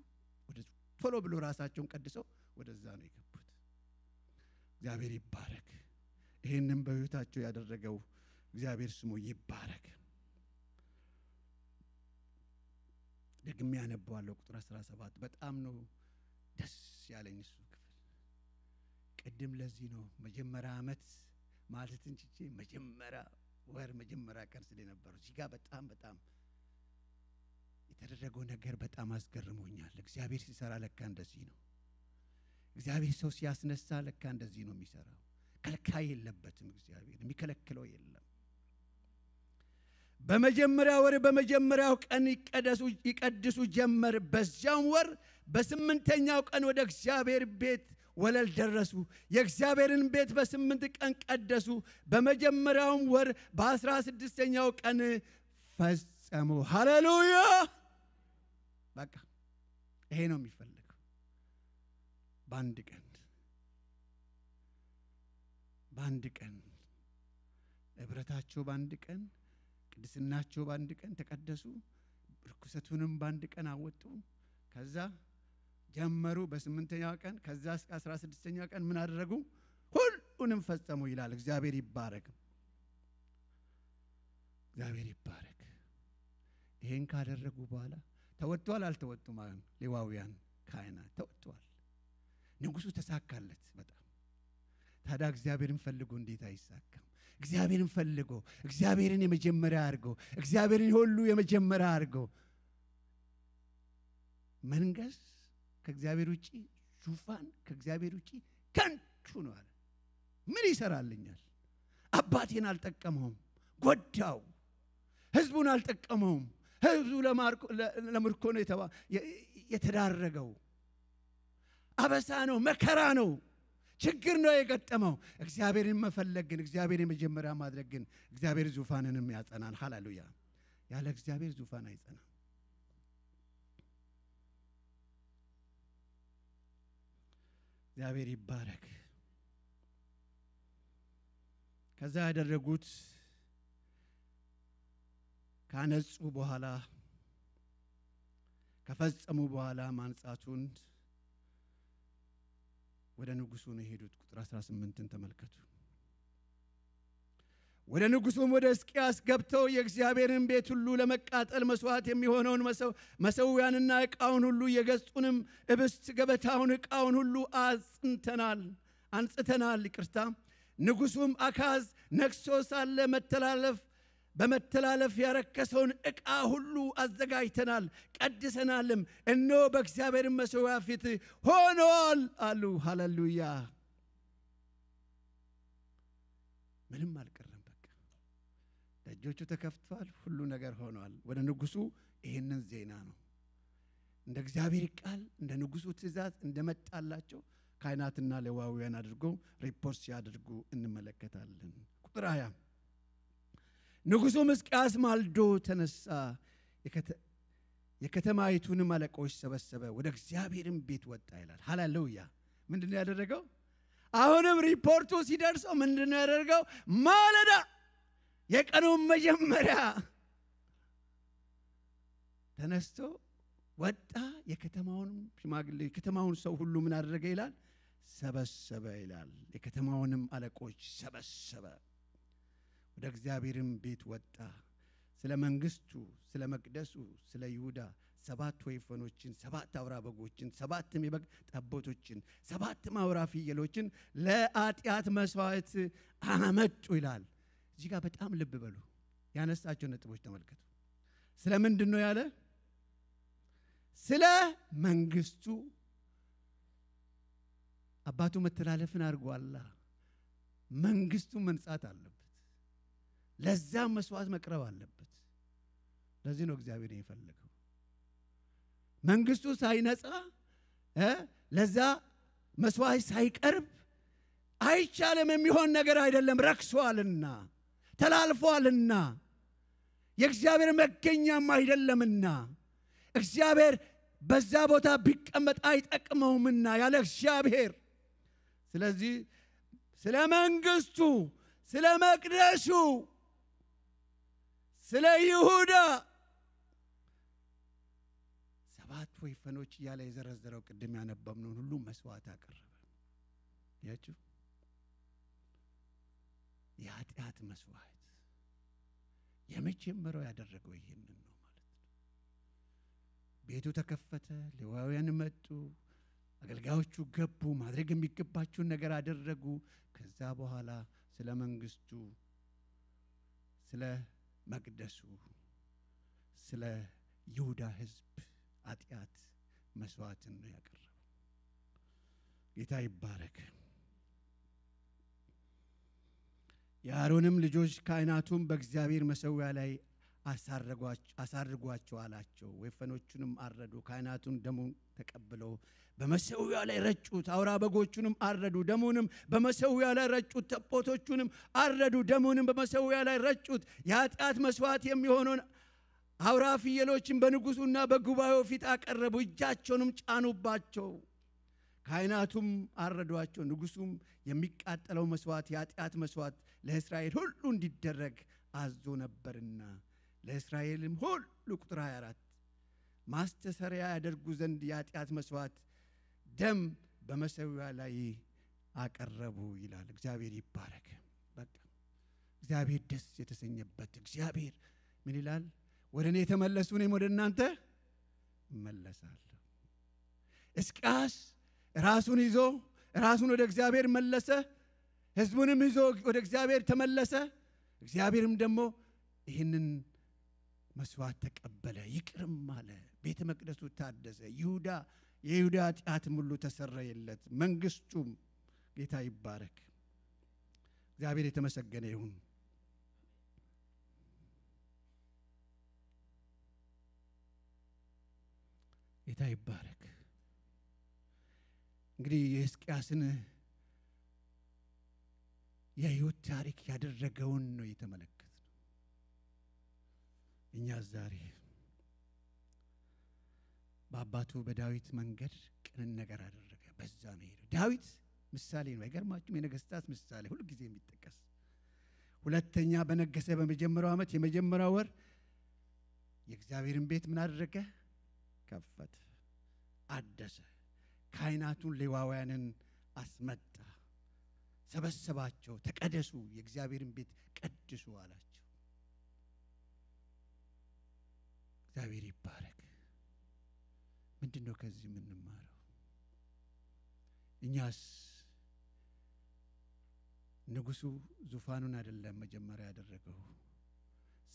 Speaker 1: ቶሎ ብሎ ራሳቸውን ቀድሰው ወደዛ ነው የገቡት። እግዚአብሔር ይባረክ። ይህንም በህይወታቸው ያደረገው እግዚአብሔር ስሙ ይባረክ። ደግሜ ያነበዋለሁ። ቁጥር 17 በጣም ነው ደስ ያለኝ እሱ ክፍል። ቅድም ለዚህ ነው መጀመሪያ አመት ማለት ችቼ መጀመሪያ ወር መጀመሪያ ቀን ስል የነበረው እዚህ ጋር በጣም በጣም የተደረገው ነገር በጣም አስገርሞኛል። እግዚአብሔር ሲሰራ ለካ እንደዚህ ነው። እግዚአብሔር ሰው ሲያስነሳ ለካ እንደዚህ ነው የሚሰራው። ከልካይ የለበትም። እግዚአብሔር የሚከለክለው የለም። በመጀመሪያ ወር በመጀመሪያው ቀን ይቀድሱ ጀመር። በዚያም ወር በስምንተኛው ቀን ወደ እግዚአብሔር ቤት ወለል ደረሱ። የእግዚአብሔርን ቤት በስምንት ቀን ቀደሱ። በመጀመሪያውም ወር በአስራ ስድስተኛው ቀን ፈጸሙ። ሃሌሉያ! በቃ ይሄ ነው የሚፈልገው በአንድ ቀን በአንድ ቀን እብረታቸው በአንድ ቀን ቅድስናቸው በአንድ ቀን ተቀደሱ። ርኩሰቱንም በአንድ ቀን አወጡ። ከዛ ጀመሩ በስምንተኛው ቀን ከዛ እስከ አስራ ስድስተኛው ቀን ምን አደረጉ? ሁሉንም ፈጸሙ ይላል። እግዚአብሔር ይባረክ፣ እግዚአብሔር ይባረክ። ይሄን ካደረጉ በኋላ ተወጥቷል፣ አልተወጡም? ሌዋውያን ካህናት ተወጥቷል። ንጉሱ ተሳካለት በጣም ታዲያ እግዚአብሔርን ፈልጎ እንዴት አይሳካም? እግዚአብሔርን ፈልጎ እግዚአብሔርን የመጀመሪያ አድርጎ እግዚአብሔርን ሁሉ የመጀመሪያ አድርጎ መንገስ ከእግዚአብሔር ውጪ ዙፋን ከእግዚአብሔር ውጪ ከንቱ ነው አለ። ምን ይሰራልኛል? አባቴን አልጠቀመውም፣ ጎዳው። ህዝቡን አልጠቀመውም። ህዝቡ ለምርኮ ነው የተዳረገው። አበሳ ነው፣ መከራ ነው። ችግር ነው የገጠመው። እግዚአብሔርን መፈለግ ግን እግዚአብሔር የመጀመሪያ ማድረግ ግን እግዚአብሔር ዙፋንንም ያጸናል። ሃሌሉያ! ያለ እግዚአብሔር ዙፋን አይጸናም። እግዚአብሔር ይባረክ። ከዛ ያደረጉት ካነጹ በኋላ ከፈጸሙ በኋላ ማንጻቱን ወደ ንጉሱ ነው የሄዱት። ቁጥር 18ን ተመልከቱ። ወደ ንጉሱም ወደ እስቂያስ ገብተው የእግዚአብሔርን ቤት ሁሉ ለመቃጠል መስዋዕት የሚሆነውን መሰዊያንና ዕቃውን ሁሉ የገጹንም እብስት ገበታውን ዕቃውን ሁሉ አጽንተናል አንጽተናል ይቅርታ። ንጉሱም አካዝ ነግሶ ሳለ መተላለፍ በመተላለፍ ያረከሰውን ዕቃ ሁሉ አዘጋጅተናል ቀድሰናልም፣ እነሆ በእግዚአብሔር መሠዊያ ፊት ሆኗል አሉ። ሃሌሉያ! ምንም አልቀረም። በቃ ደጆቹ ተከፍቷል፣ ሁሉ ነገር ሆኗል። ወደ ንጉሱ ይህንን ዜና ነው እንደ እግዚአብሔር ቃል እንደ ንጉሱ ትእዛዝ እንደመጣላቸው ካህናትና ሌዋውያን አድርጎ ሪፖርት ሲያደርጉ እንመለከታለን። ቁጥር ሃያ ንጉሡም ሕዝቅያስ ማልዶ ተነሳ፣ የከተማይቱንም አለቆች ሰበሰበ፣ ወደ እግዚአብሔርም ቤት ወጣ ይላል። ሀላለውያ ምንድን ነው ያደረገው? አሁንም ሪፖርቱ ሲደርሰው ምንድን ነው ያደርገው? ማለዳ የቀኑን መጀመሪያ ተነስቶ ወጣ። የከተማውን ሽማግሌ የከተማውን ሰው ሁሉ ምን አደረገ ይላል? ሰበሰበ ይላል። የከተማውንም አለቆች ሰበሰበ። ወደ እግዚአብሔርም ቤት ወጣ። ስለ መንግስቱ፣ ስለ መቅደሱ፣ ስለ ይሁዳ ሰባት ወይፈኖችን፣ ሰባት አውራ በጎችን፣ ሰባትም የበግ ጠቦቶችን፣ ሰባትም አውራ ፍየሎችን ለኃጢአት መስዋዕት አመጡ ይላል። እዚህ ጋር በጣም ልብ በሉ። ያነሳቸው ነጥቦች ተመልከቱ። ስለ ምንድን ነው ያለ? ስለ መንግስቱ አባቱ መተላለፍን አድርጓላ። መንግስቱ መንጻት አለው ለዛ መስዋዕት መቅረብ አለበት። ለዚህ ነው እግዚአብሔር የፈለገው። መንግስቱ ሳይነጻ ለዛ መስዋዕት ሳይቀርብ አይቻልም የሚሆን ነገር አይደለም። ረክሷልና ተላልፏልና የእግዚአብሔር መገኛም አይደለምና እግዚአብሔር በዛ ቦታ ቢቀመጥ አይጠቅመውምና ያለ እግዚአብሔር። ስለዚህ ስለ መንግስቱ ስለ መቅደሱ ስለ ይሁዳ ሰባት ወይፈኖች እያለ የዘረዘረው ቅድም ያነበብነውን ሁሉ መስዋዕት አቀረበ። ያችሁ የኃጢአት መስዋዕት የመጀመሪያው ያደረገው ይህንን ነው ማለት ነው። ቤቱ ተከፈተ፣ ሌዋውያን መጡ፣ አገልጋዮቹ ገቡ፣ ማድረግ የሚገባቸውን ነገር አደረጉ። ከዛ በኋላ ስለ መንግስቱ ስለ መቅደሱ ስለ ይሁዳ ህዝብ አጢአት መስዋዕትን ነው ያቀረበው። ጌታ ይባረክ። የአሮንም ልጆች ካህናቱም በእግዚአብሔር መሰዊያ ላይ አሳርጓቸው አላቸው። ወይፈኖቹንም አረዱ። ካህናቱን ደሙን ተቀብለው በመሰዊያ ላይ ረጩት። አውራ በጎቹንም አረዱ፣ ደሙንም በመሰዊያ ላይ ረጩት። ጠቦቶቹንም አረዱ፣ ደሙንም በመሰዊያ ላይ ረጩት። የኃጢአት መስዋዕት የሚሆነውን አውራ ፍየሎችን በንጉሱና በጉባኤው ፊት አቀረቡ፣ እጃቸውንም ጫኑባቸው። ካይናቱም አረዷቸው። ንጉሱም የሚቃጠለው መስዋዕት የኃጢአት መስዋዕት ለእስራኤል ሁሉ እንዲደረግ አዞ ነበርና ለእስራኤልም ሁሉ ቁጥር 24 ማስተሰሪያ ያደርጉ ዘንድ የኃጢአት መስዋዕት ደም በመሰዊያ ላይ አቀረቡ ይላል። እግዚአብሔር ይባረክ። በቃ እግዚአብሔር ደስ የተሰኘበት እግዚአብሔር ምን ይላል? ወደ እኔ የተመለሱ እኔም ወደ እናንተ እመለሳለሁ። እስቃስ ራሱን ይዞ ራሱን ወደ እግዚአብሔር መለሰ። ህዝቡንም ይዞ ወደ እግዚአብሔር ተመለሰ። እግዚአብሔርም ደግሞ ይህንን መስዋዕት ተቀበለ፣ ይቅርም አለ። ቤተ መቅደሱ ታደሰ። ይሁዳ የይሁዳ ኃጢአትም ሙሉ ተሰረየለት። መንግስቱም ጌታ ይባረክ። እግዚአብሔር የተመሰገነ ይሁን። ጌታ ይባረክ። እንግዲህ የህዝቅያስን የህይወት ታሪክ ያደረገውን ነው የተመለከት ነው እኛ ዛሬ በአባቱ በዳዊት መንገድ ቅንን ነገር አደረገ። በዛ ነው ሄደው ዳዊት ምሳሌ ነው። አይገርማችሁም? የነገስታት ምሳሌ ሁልጊዜ የሚጠቀስ ሁለተኛ በነገሰ በመጀመሪያው ዓመት የመጀመሪያው ወር የእግዚአብሔርን ቤት ምን አደረገ? ከፈተ፣ አደሰ። ካይናቱን ሌዋውያንን አስመጣ፣ ሰበሰባቸው። ተቀደሱ፣ የእግዚአብሔርን ቤት ቀድሱ አላቸው። እግዚአብሔር ይባረክ። ምንድን ነው ከዚህ የምንማረው? እኛስ ንጉሱ ዙፋኑን አይደለም መጀመሪያ ያደረገው፣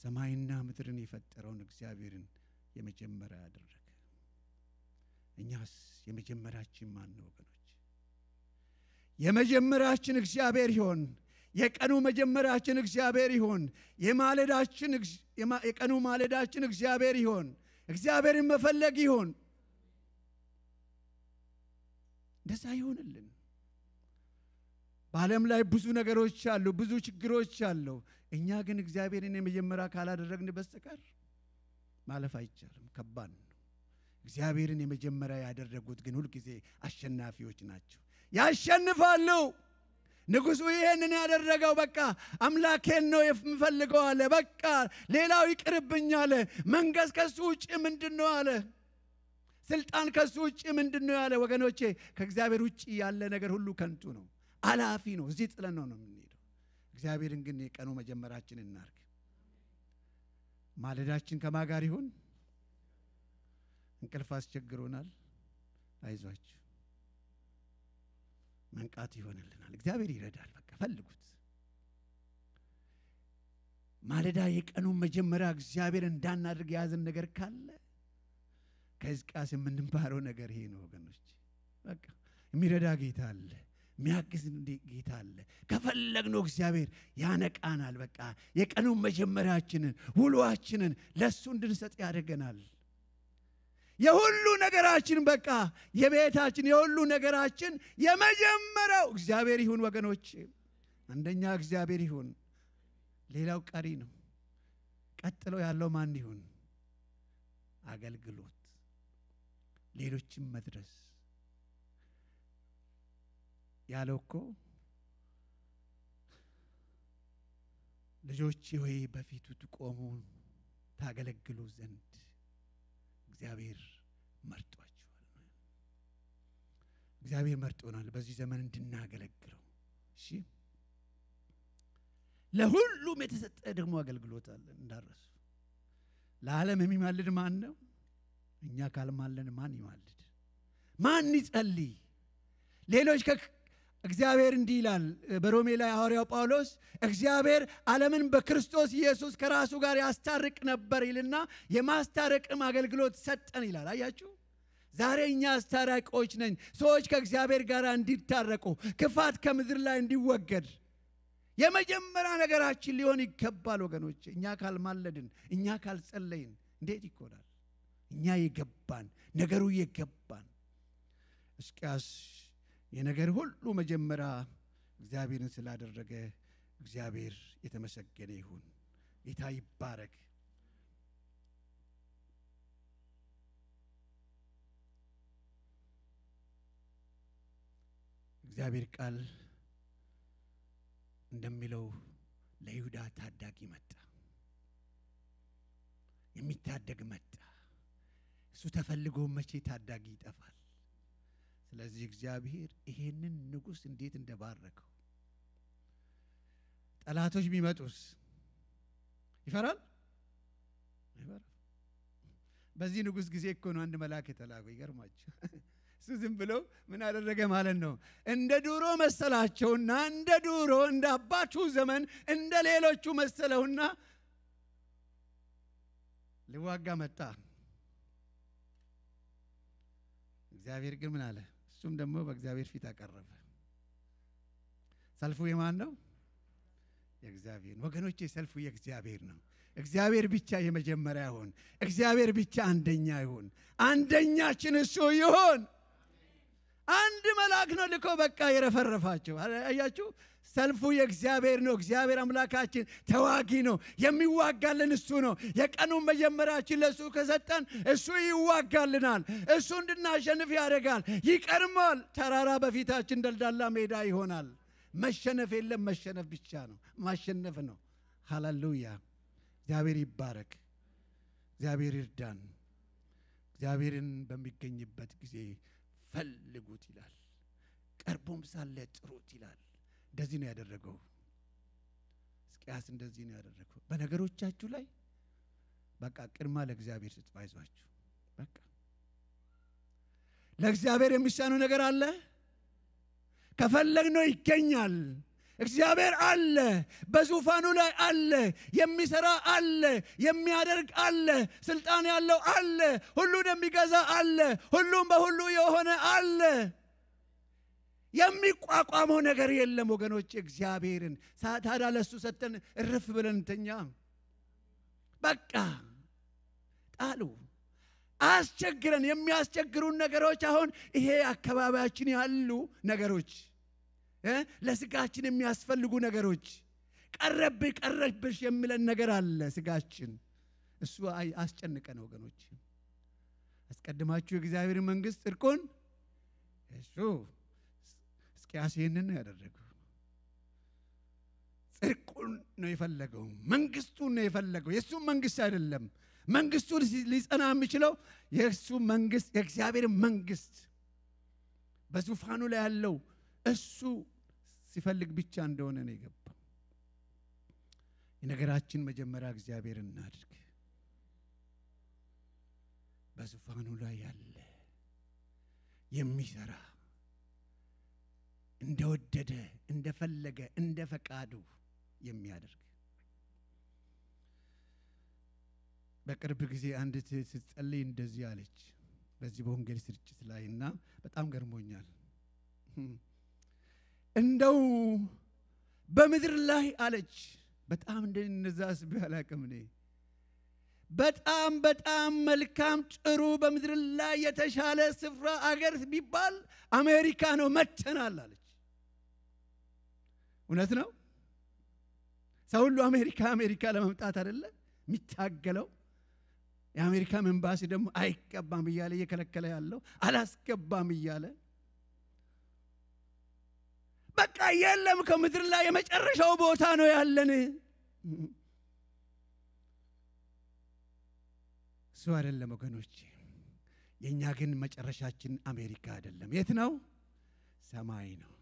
Speaker 1: ሰማይና ምድርን የፈጠረውን እግዚአብሔርን የመጀመሪያ ያደረገ። እኛስ የመጀመሪያችን ማን ነው ወገኖች? የመጀመሪያችን እግዚአብሔር ይሆን? የቀኑ መጀመሪያችን እግዚአብሔር ይሆን? የማለዳችን የቀኑ ማለዳችን እግዚአብሔር ይሆን? እግዚአብሔርን መፈለግ ይሆን? እንደዛ ይሆንልን። በዓለም ላይ ብዙ ነገሮች አሉ፣ ብዙ ችግሮች አሉ። እኛ ግን እግዚአብሔርን የመጀመሪያ ካላደረግን በስተቀር ማለፍ አይቻልም። ከባድ ነው። እግዚአብሔርን የመጀመሪያ ያደረጉት ግን ሁልጊዜ አሸናፊዎች ናቸው፣ ያሸንፋሉ። ንጉሱ ይሄንን ያደረገው በቃ አምላኬን ነው የምፈልገው አለ። በቃ ሌላው ይቅርብኝ አለ። መንገስ ከሱ ውጭ ምንድን ነው አለ። ስልጣን ከሱ ውጭ ምንድን ነው ያለ? ወገኖቼ ከእግዚአብሔር ውጭ ያለ ነገር ሁሉ ከንቱ ነው፣ አላፊ ነው። እዚህ ጥለን ነው ነው የምንሄደው። እግዚአብሔርን ግን የቀኑ መጀመራችን እናርግ። ማለዳችን ከማጋር ይሁን። እንቅልፍ አስቸግሮናል። አይዟችሁ መንቃት ይሆንልናል። እግዚአብሔር ይረዳል። በቃ ፈልጉት። ማለዳ የቀኑን መጀመሪያ እግዚአብሔር እንዳናድርግ የያዘን ነገር ካለ ከሕዝቅያስ የምንማረው ነገር ይሄ ነው ወገኖች። በቃ የሚረዳ ጌታ አለ፣ የሚያግዝ ጌታ አለ። ከፈለግነው እግዚአብሔር ያነቃናል። በቃ የቀኑን መጀመሪያችንን ውሏችንን ለእሱ እንድንሰጥ ያደርገናል። የሁሉ ነገራችን በቃ የቤታችን የሁሉ ነገራችን የመጀመሪያው እግዚአብሔር ይሁን ወገኖች። አንደኛ እግዚአብሔር ይሁን፣ ሌላው ቀሪ ነው። ቀጥሎ ያለው ማን ይሁን? አገልግሎት ሌሎችም መድረስ ያለው እኮ ልጆች ሆይ በፊቱ ትቆሙ ታገለግሉ ዘንድ እግዚአብሔር መርጧችኋል። እግዚአብሔር መርጦናል በዚህ ዘመን እንድናገለግለው። እሺ ለሁሉም የተሰጠ ደግሞ አገልግሎት አለን እንዳረሱ ለዓለም የሚማልድ ማን ነው? እኛ ካልማለን ማን ይማልድ? ማን ይጸልይ? ሌሎች እግዚአብሔር እንዲህ ይላል በሮሜ ላይ አዋርያው ጳውሎስ እግዚአብሔር ዓለምን በክርስቶስ ኢየሱስ ከራሱ ጋር ያስታርቅ ነበር ይልና የማስታረቅም አገልግሎት ሰጠን ይላል። አያችሁ፣ ዛሬ እኛ አስታራቂዎች ነኝ ሰዎች ከእግዚአብሔር ጋር እንዲታረቁ፣ ክፋት ከምድር ላይ እንዲወገድ የመጀመሪያ ነገራችን ሊሆን ይገባል ወገኖች። እኛ ካልማለድን፣ እኛ ካልጸለይን እንዴት ይኮናል? እኛ የገባን ነገሩ የገባን እስቂያስ የነገር ሁሉ መጀመሪያ እግዚአብሔርን ስላደረገ እግዚአብሔር የተመሰገነ ይሁን። ጌታ ይባረክ። እግዚአብሔር ቃል እንደሚለው ለይሁዳ ታዳጊ መጣ፣ የሚታደግ መጣ። እሱ ተፈልጎ መቼ ታዳጊ ይጠፋል። ስለዚህ እግዚአብሔር ይሄንን ንጉሥ እንዴት እንደባረከው ጠላቶች ቢመጡስ ይፈራል? ይፈራል። በዚህ ንጉሥ ጊዜ እኮ ነው አንድ መልአክ የተላከው። ይገርማችሁ እሱ ዝም ብሎ ምን አደረገ ማለት ነው? እንደ ዱሮ መሰላቸውና እንደ ዱሮ እንደ አባቱ ዘመን እንደ ሌሎቹ መሰለውና ልዋጋ መጣ። እግዚአብሔር ግን ምን አለ? እሱም ደግሞ በእግዚአብሔር ፊት አቀረበ። ሰልፉ የማን ነው? የእግዚአብሔር ወገኖቼ፣ ሰልፉ የእግዚአብሔር ነው። እግዚአብሔር ብቻ የመጀመሪያ ይሁን። እግዚአብሔር ብቻ አንደኛ ይሁን። አንደኛችን እሱ ይሁን። አንድ መልአክ ነው ልኮ በቃ የረፈረፋቸው። አያችሁ፣ ሰልፉ የእግዚአብሔር ነው። እግዚአብሔር አምላካችን ተዋጊ ነው። የሚዋጋልን እሱ ነው። የቀኑን መጀመሪያችን ለእሱ ከሰጠን እሱ ይዋጋልናል። እሱ እንድናሸንፍ ያደርጋል። ይቀድማል። ተራራ በፊታችን ደልዳላ ሜዳ ይሆናል። መሸነፍ የለም። መሸነፍ ብቻ ነው። ማሸነፍ ነው። ሃሌሉያ! እግዚአብሔር ይባረክ። እግዚአብሔር ይርዳን። እግዚአብሔርን በሚገኝበት ጊዜ ፈልጉት ይላል። ቀርቦም ሳለ ጥሩት ይላል። እንደዚህ ነው ያደረገው ሕዝቅያስ፣ እንደዚህ ነው ያደረገው። በነገሮቻችሁ ላይ በቃ ቅድማ ለእግዚአብሔር ስጥ። በቃ ለእግዚአብሔር የሚሳነው ነገር አለ? ከፈለግነው ይገኛል። እግዚአብሔር አለ፣ በዙፋኑ ላይ አለ፣ የሚሰራ አለ፣ የሚያደርግ አለ፣ ስልጣን ያለው አለ፣ ሁሉን የሚገዛ አለ፣ ሁሉም በሁሉ የሆነ አለ። የሚቋቋመው ነገር የለም ወገኖች። እግዚአብሔርን ታዲያ ለሱ ሰጥተን እርፍ ብለን እንተኛ። በቃ ጣሉ አስቸግረን የሚያስቸግሩን ነገሮች አሁን ይሄ አካባቢያችን ያሉ ነገሮች ለስጋችን የሚያስፈልጉ ነገሮች ቀረብ ቀረብሽ የሚለን ነገር አለ። ስጋችን እሱ አስጨንቀን ወገኖች። አስቀድማችሁ የእግዚአብሔር መንግስት ጥርቁን እሱ እስቅያስ ይህንን ነው ያደረገው። ጽድቁን ነው የፈለገው፣ መንግስቱን ነው የፈለገው። የእሱ መንግስት አይደለም። መንግስቱ ሊጸና የሚችለው የእሱ መንግስት፣ የእግዚአብሔር መንግስት በዙፋኑ ላይ ያለው እሱ ሲፈልግ ብቻ እንደሆነ ነው የገባው። የነገራችን መጀመሪያ እግዚአብሔር እናድርግ። በዙፋኑ ላይ ያለ የሚሰራ እንደወደደ እንደፈለገ እንደ ፈቃዱ የሚያደርግ በቅርብ ጊዜ አንድ ስትጸልይ እንደዚህ አለች በዚህ በወንጌል ስርጭት ላይ እና በጣም ገርሞኛል። እንደው በምድር ላይ አለች። በጣም እንደነዛስ አስቤ እኔ በጣም በጣም መልካም ጥሩ በምድር ላይ የተሻለ ስፍራ አገር ቢባል አሜሪካ ነው መተናል አለች። እውነት ነው። ሰው ሁሉ አሜሪካ አሜሪካ ለመምጣት አይደለ የሚታገለው። የአሜሪካ መንባሲ ደግሞ አይቀባም እያለ እየከለከለ ያለው አላስገባም እያለ በቃ የለም ከምድር ላይ የመጨረሻው ቦታ ነው ያለን። እሱ አይደለም ወገኖች። የእኛ ግን መጨረሻችን አሜሪካ አይደለም። የት ነው? ሰማይ ነው።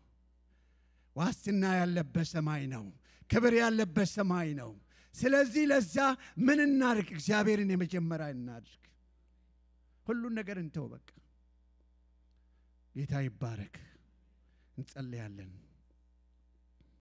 Speaker 1: ዋስትና ያለበት ሰማይ ነው። ክብር ያለበት ሰማይ ነው። ስለዚህ ለዛ ምን እናድርግ? እግዚአብሔርን የመጀመሪያ እናድርግ። ሁሉን ነገር እንተው። በቃ ጌታ ይባረክ። እንጸልያለን።